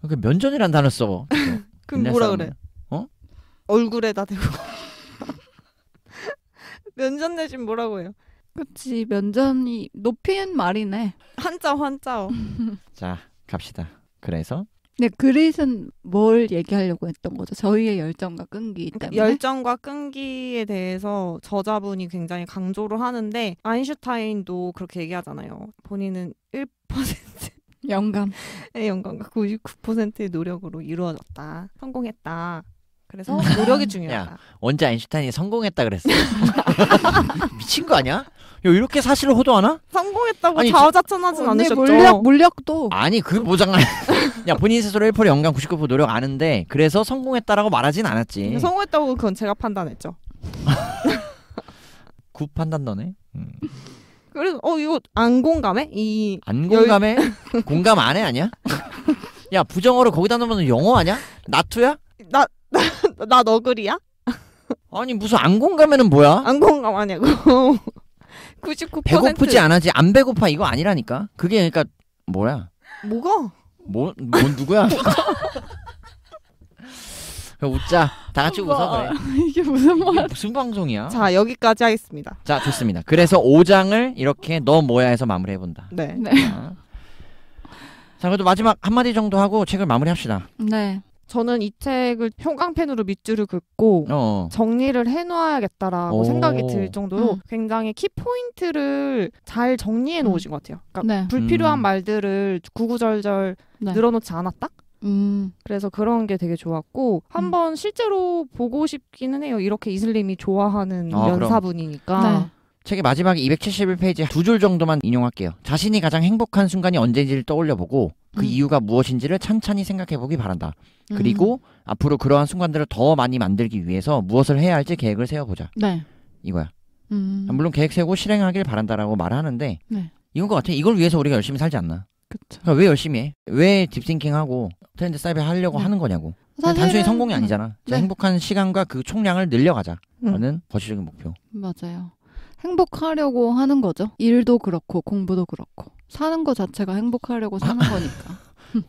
그 면전이란 단어 써. 그럼 뭐라 그래? 사 어? 얼굴에다 대고. 면전 대신 뭐라고 해요? 그치 면전이 높이는 말이네. 한자 환자어. 자 갑시다. 그래서 네, 그릿은 뭘 얘기하려고 했던 거죠? 저희의 열정과 끈기 그러니까 때문에. 열정과 끈기에 대해서 저자분이 굉장히 강조를 하는데 아인슈타인도 그렇게 얘기하잖아요. 본인은 1% 영감. 영감과 99%의 노력으로 이루어졌다. 성공했다. 그래서 노력이 중요하다. 야, 언제 아인슈타인이 성공했다 그랬어? 미친 거 아니야? 야, 이렇게 사실을 호도하나? 성공했다고 아니, 자화자찬하진 어, 않으셨죠? 물력, 물력도. 아니, 그 보장을. 야, 본인 스스로 1% 연간 99% 노력 아는데, 그래서 성공했다라고 말하진 않았지. 성공했다고 그건 제가 판단했죠. 굿 판단 너네. 음. 그래서 어 이거 안 공감해? 이안 공감해? 공감 안 해 아니야? 야 부정어를 거기다 넣으면 영어 아니야? 나투야? 나나 너구리야? 아니 무슨 안공 가면은 뭐야? 안 공감하냐고. 99% 배고프지 않아지 안 배고파 이거 아니라니까. 그게 그러니까 뭐야? 뭐가? 뭐뭔 누구야? 웃자. 다 같이 웃어 그래. 이게 무슨 말? 이게 무슨 방송이야? 자 여기까지 하겠습니다. 자 좋습니다. 그래서 5장을 이렇게 너 뭐야 해서 마무리해 본다. 네. 네. 자 그래도 마지막 한 마디 정도 하고 책을 마무리합시다. 네. 저는 이 책을 형광펜으로 밑줄을 긋고 어. 정리를 해놓아야겠다라고 오. 생각이 들 정도로 음. 굉장히 키포인트를 잘 정리해 음. 놓으신 것 같아요. 그러니까 네. 불필요한 음. 말들을 구구절절 네. 늘어놓지 않았다? 음. 그래서 그런 게 되게 좋았고 한번 음. 실제로 보고 싶기는 해요. 이렇게 이슬림이 좋아하는 어, 연사분이니까. 네. 책의 마지막에 271페이지 두 줄 정도만 인용할게요. 자신이 가장 행복한 순간이 언제인지를 떠올려보고 그 음. 이유가 무엇인지를 찬찬히 생각해 보기 바란다. 음. 그리고 음. 앞으로 그러한 순간들을 더 많이 만들기 위해서 무엇을 해야 할지 계획을 세워보자. 네. 이거야. 음. 물론 계획 세우고 실행하길 바란다라고 말하는데 네. 이건 것 같아. 이걸 위해서 우리가 열심히 살지 않나. 그러니까 왜 열심히 해? 왜 딥싱킹하고 트렌드 사이버 하려고 네. 하는 거냐고. 사실은... 단순히 성공이 아니잖아. 네. 행복한 시간과 그 총량을 늘려가자라는 음. 거시적인 목표. 맞아요. 행복하려고 하는 거죠. 일도 그렇고 공부도 그렇고 사는 거 자체가 행복하려고 사는 거니까.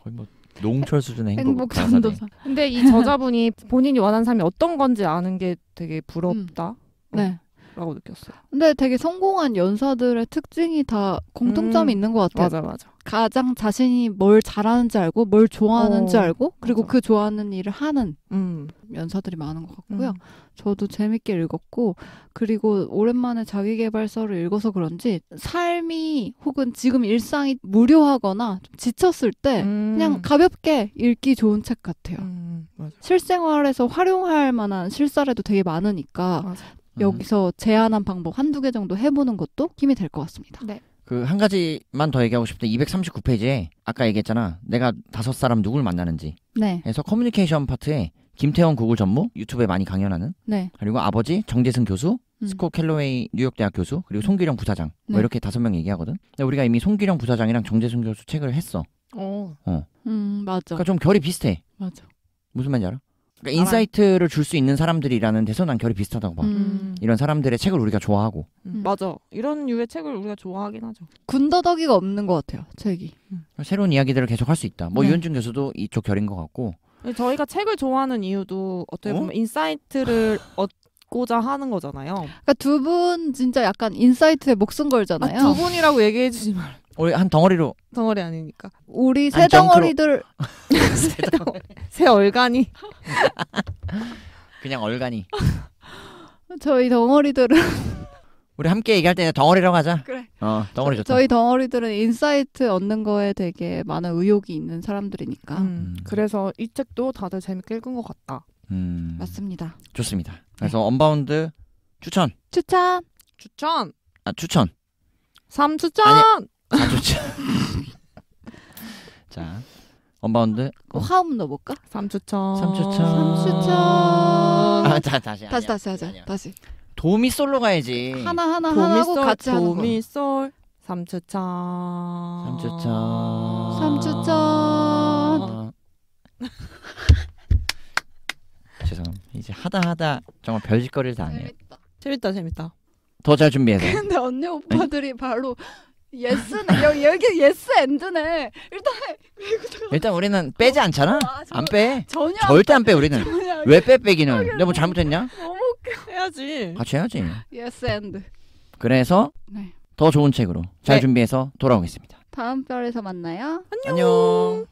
거의 뭐 농철 수준의 행복, 행복 사 근데 이 저자분이 본인이 원하는 삶이 어떤 건지 아는 게 되게 부럽다. 음. 네. 라고 느꼈어요. 근데 되게 성공한 연사들의 특징이 다 공통점이 음, 있는 것 같아요. 맞아, 맞아. 가장 자신이 뭘 잘하는지 알고, 뭘 좋아하는지 어, 알고, 그리고 맞아. 그 좋아하는 일을 하는 음. 연사들이 많은 것 같고요. 음. 저도 재밌게 읽었고, 그리고 오랜만에 자기개발서를 읽어서 그런지 삶이 혹은 지금 일상이 무료하거나 지쳤을 때 음. 그냥 가볍게 읽기 좋은 책 같아요. 음, 실생활에서 활용할 만한 실사례도 되게 많으니까 맞아. 음. 여기서 제한한 방법 한두 개 정도 해보는 것도 힘이 될 것 같습니다. 네. 그 한 가지만 더 얘기하고 싶은데 239페이지에 아까 얘기했잖아. 내가 다섯 사람 누굴 만나는지. 네. 그서 커뮤니케이션 파트에 김태원 구글 전무 유튜브에 많이 강연하는. 네. 그리고 아버지 정재승 교수, 음. 스코 캘로웨이 뉴욕대학 교수, 그리고 송기령 부사장. 뭐 네. 뭐 이렇게 다섯 명 얘기하거든. 근데 우리가 이미 송기령 부사장이랑 정재승 교수 책을 했어. 어. 어. 음, 맞아. 그러니까 좀 결이 비슷해. 맞아. 무슨 말인지 알아? 그러니까 인사이트를 줄 수 있는 사람들이라는 데서 난 결이 비슷하다고 봐. 음. 이런 사람들의 책을 우리가 좋아하고. 음. 음. 맞아. 이런 유의 책을 우리가 좋아하긴 하죠. 군더더기가 없는 것 같아요. 책이. 음. 새로운 이야기들을 계속 할 수 있다. 뭐 네. 유현준 교수도 이쪽 결인 것 같고. 저희가 책을 좋아하는 이유도 어떻게 어? 보면 어? 인사이트를 얻고자 하는 거잖아요. 그러니까 두분 진짜 약간 인사이트에 목숨 걸잖아요. 아, 두 분이라고 얘기해 주지 말. 우리 한 덩어리로 덩어리 아니니까 우리 세 덩어리들 세, 덩어리. 세 얼간이 그냥 얼간이 저희 덩어리들은 우리 함께 얘기할 때 덩어리라고 자 그래. 어, 덩어리 좋다. 저희 덩어리들은 인사이트 얻는 거에 되게 많은 의욕이 있는 사람들이니까. 음, 그래서 이 책도 다들 재밌게 읽은 것 같다. 음, 맞습니다. 좋습니다. 네. 그래서 네. 언바운드 추천. 추천. 추천. 아 추천. 3 추천. 아니, 아 좋지. 자 언바운드 어, 화음 넣어볼까? 3추천. 3추천. 3추천. 아, 다, 다시 다시 다시 하자. 다시. 도미 솔로 가야지. 하나 하나 하나 하고 솔 같이 하는 거. 도미솔 3추천. 3추천. 3추천. 죄송. 이제 하다 하다 정말 별짓거리를 다 하네요. 재밌다. 재밌다 더 잘 준비해서. 근데 언니 오빠들이 바로 예스네 여기 여기 예스 앤드네 일단 일단 우리는 빼지 않잖아 아, 저- 안빼 전혀 절대 안 빼 우리는 전혀 왜빼 빼기는 내가 뭐 잘못했냐 너무 해야지. 같이 해야지 예스 앤드 그래서 네더 좋은 책으로 잘 네. 준비해서 돌아오겠습니다 다음 별에서 만나요. 안녕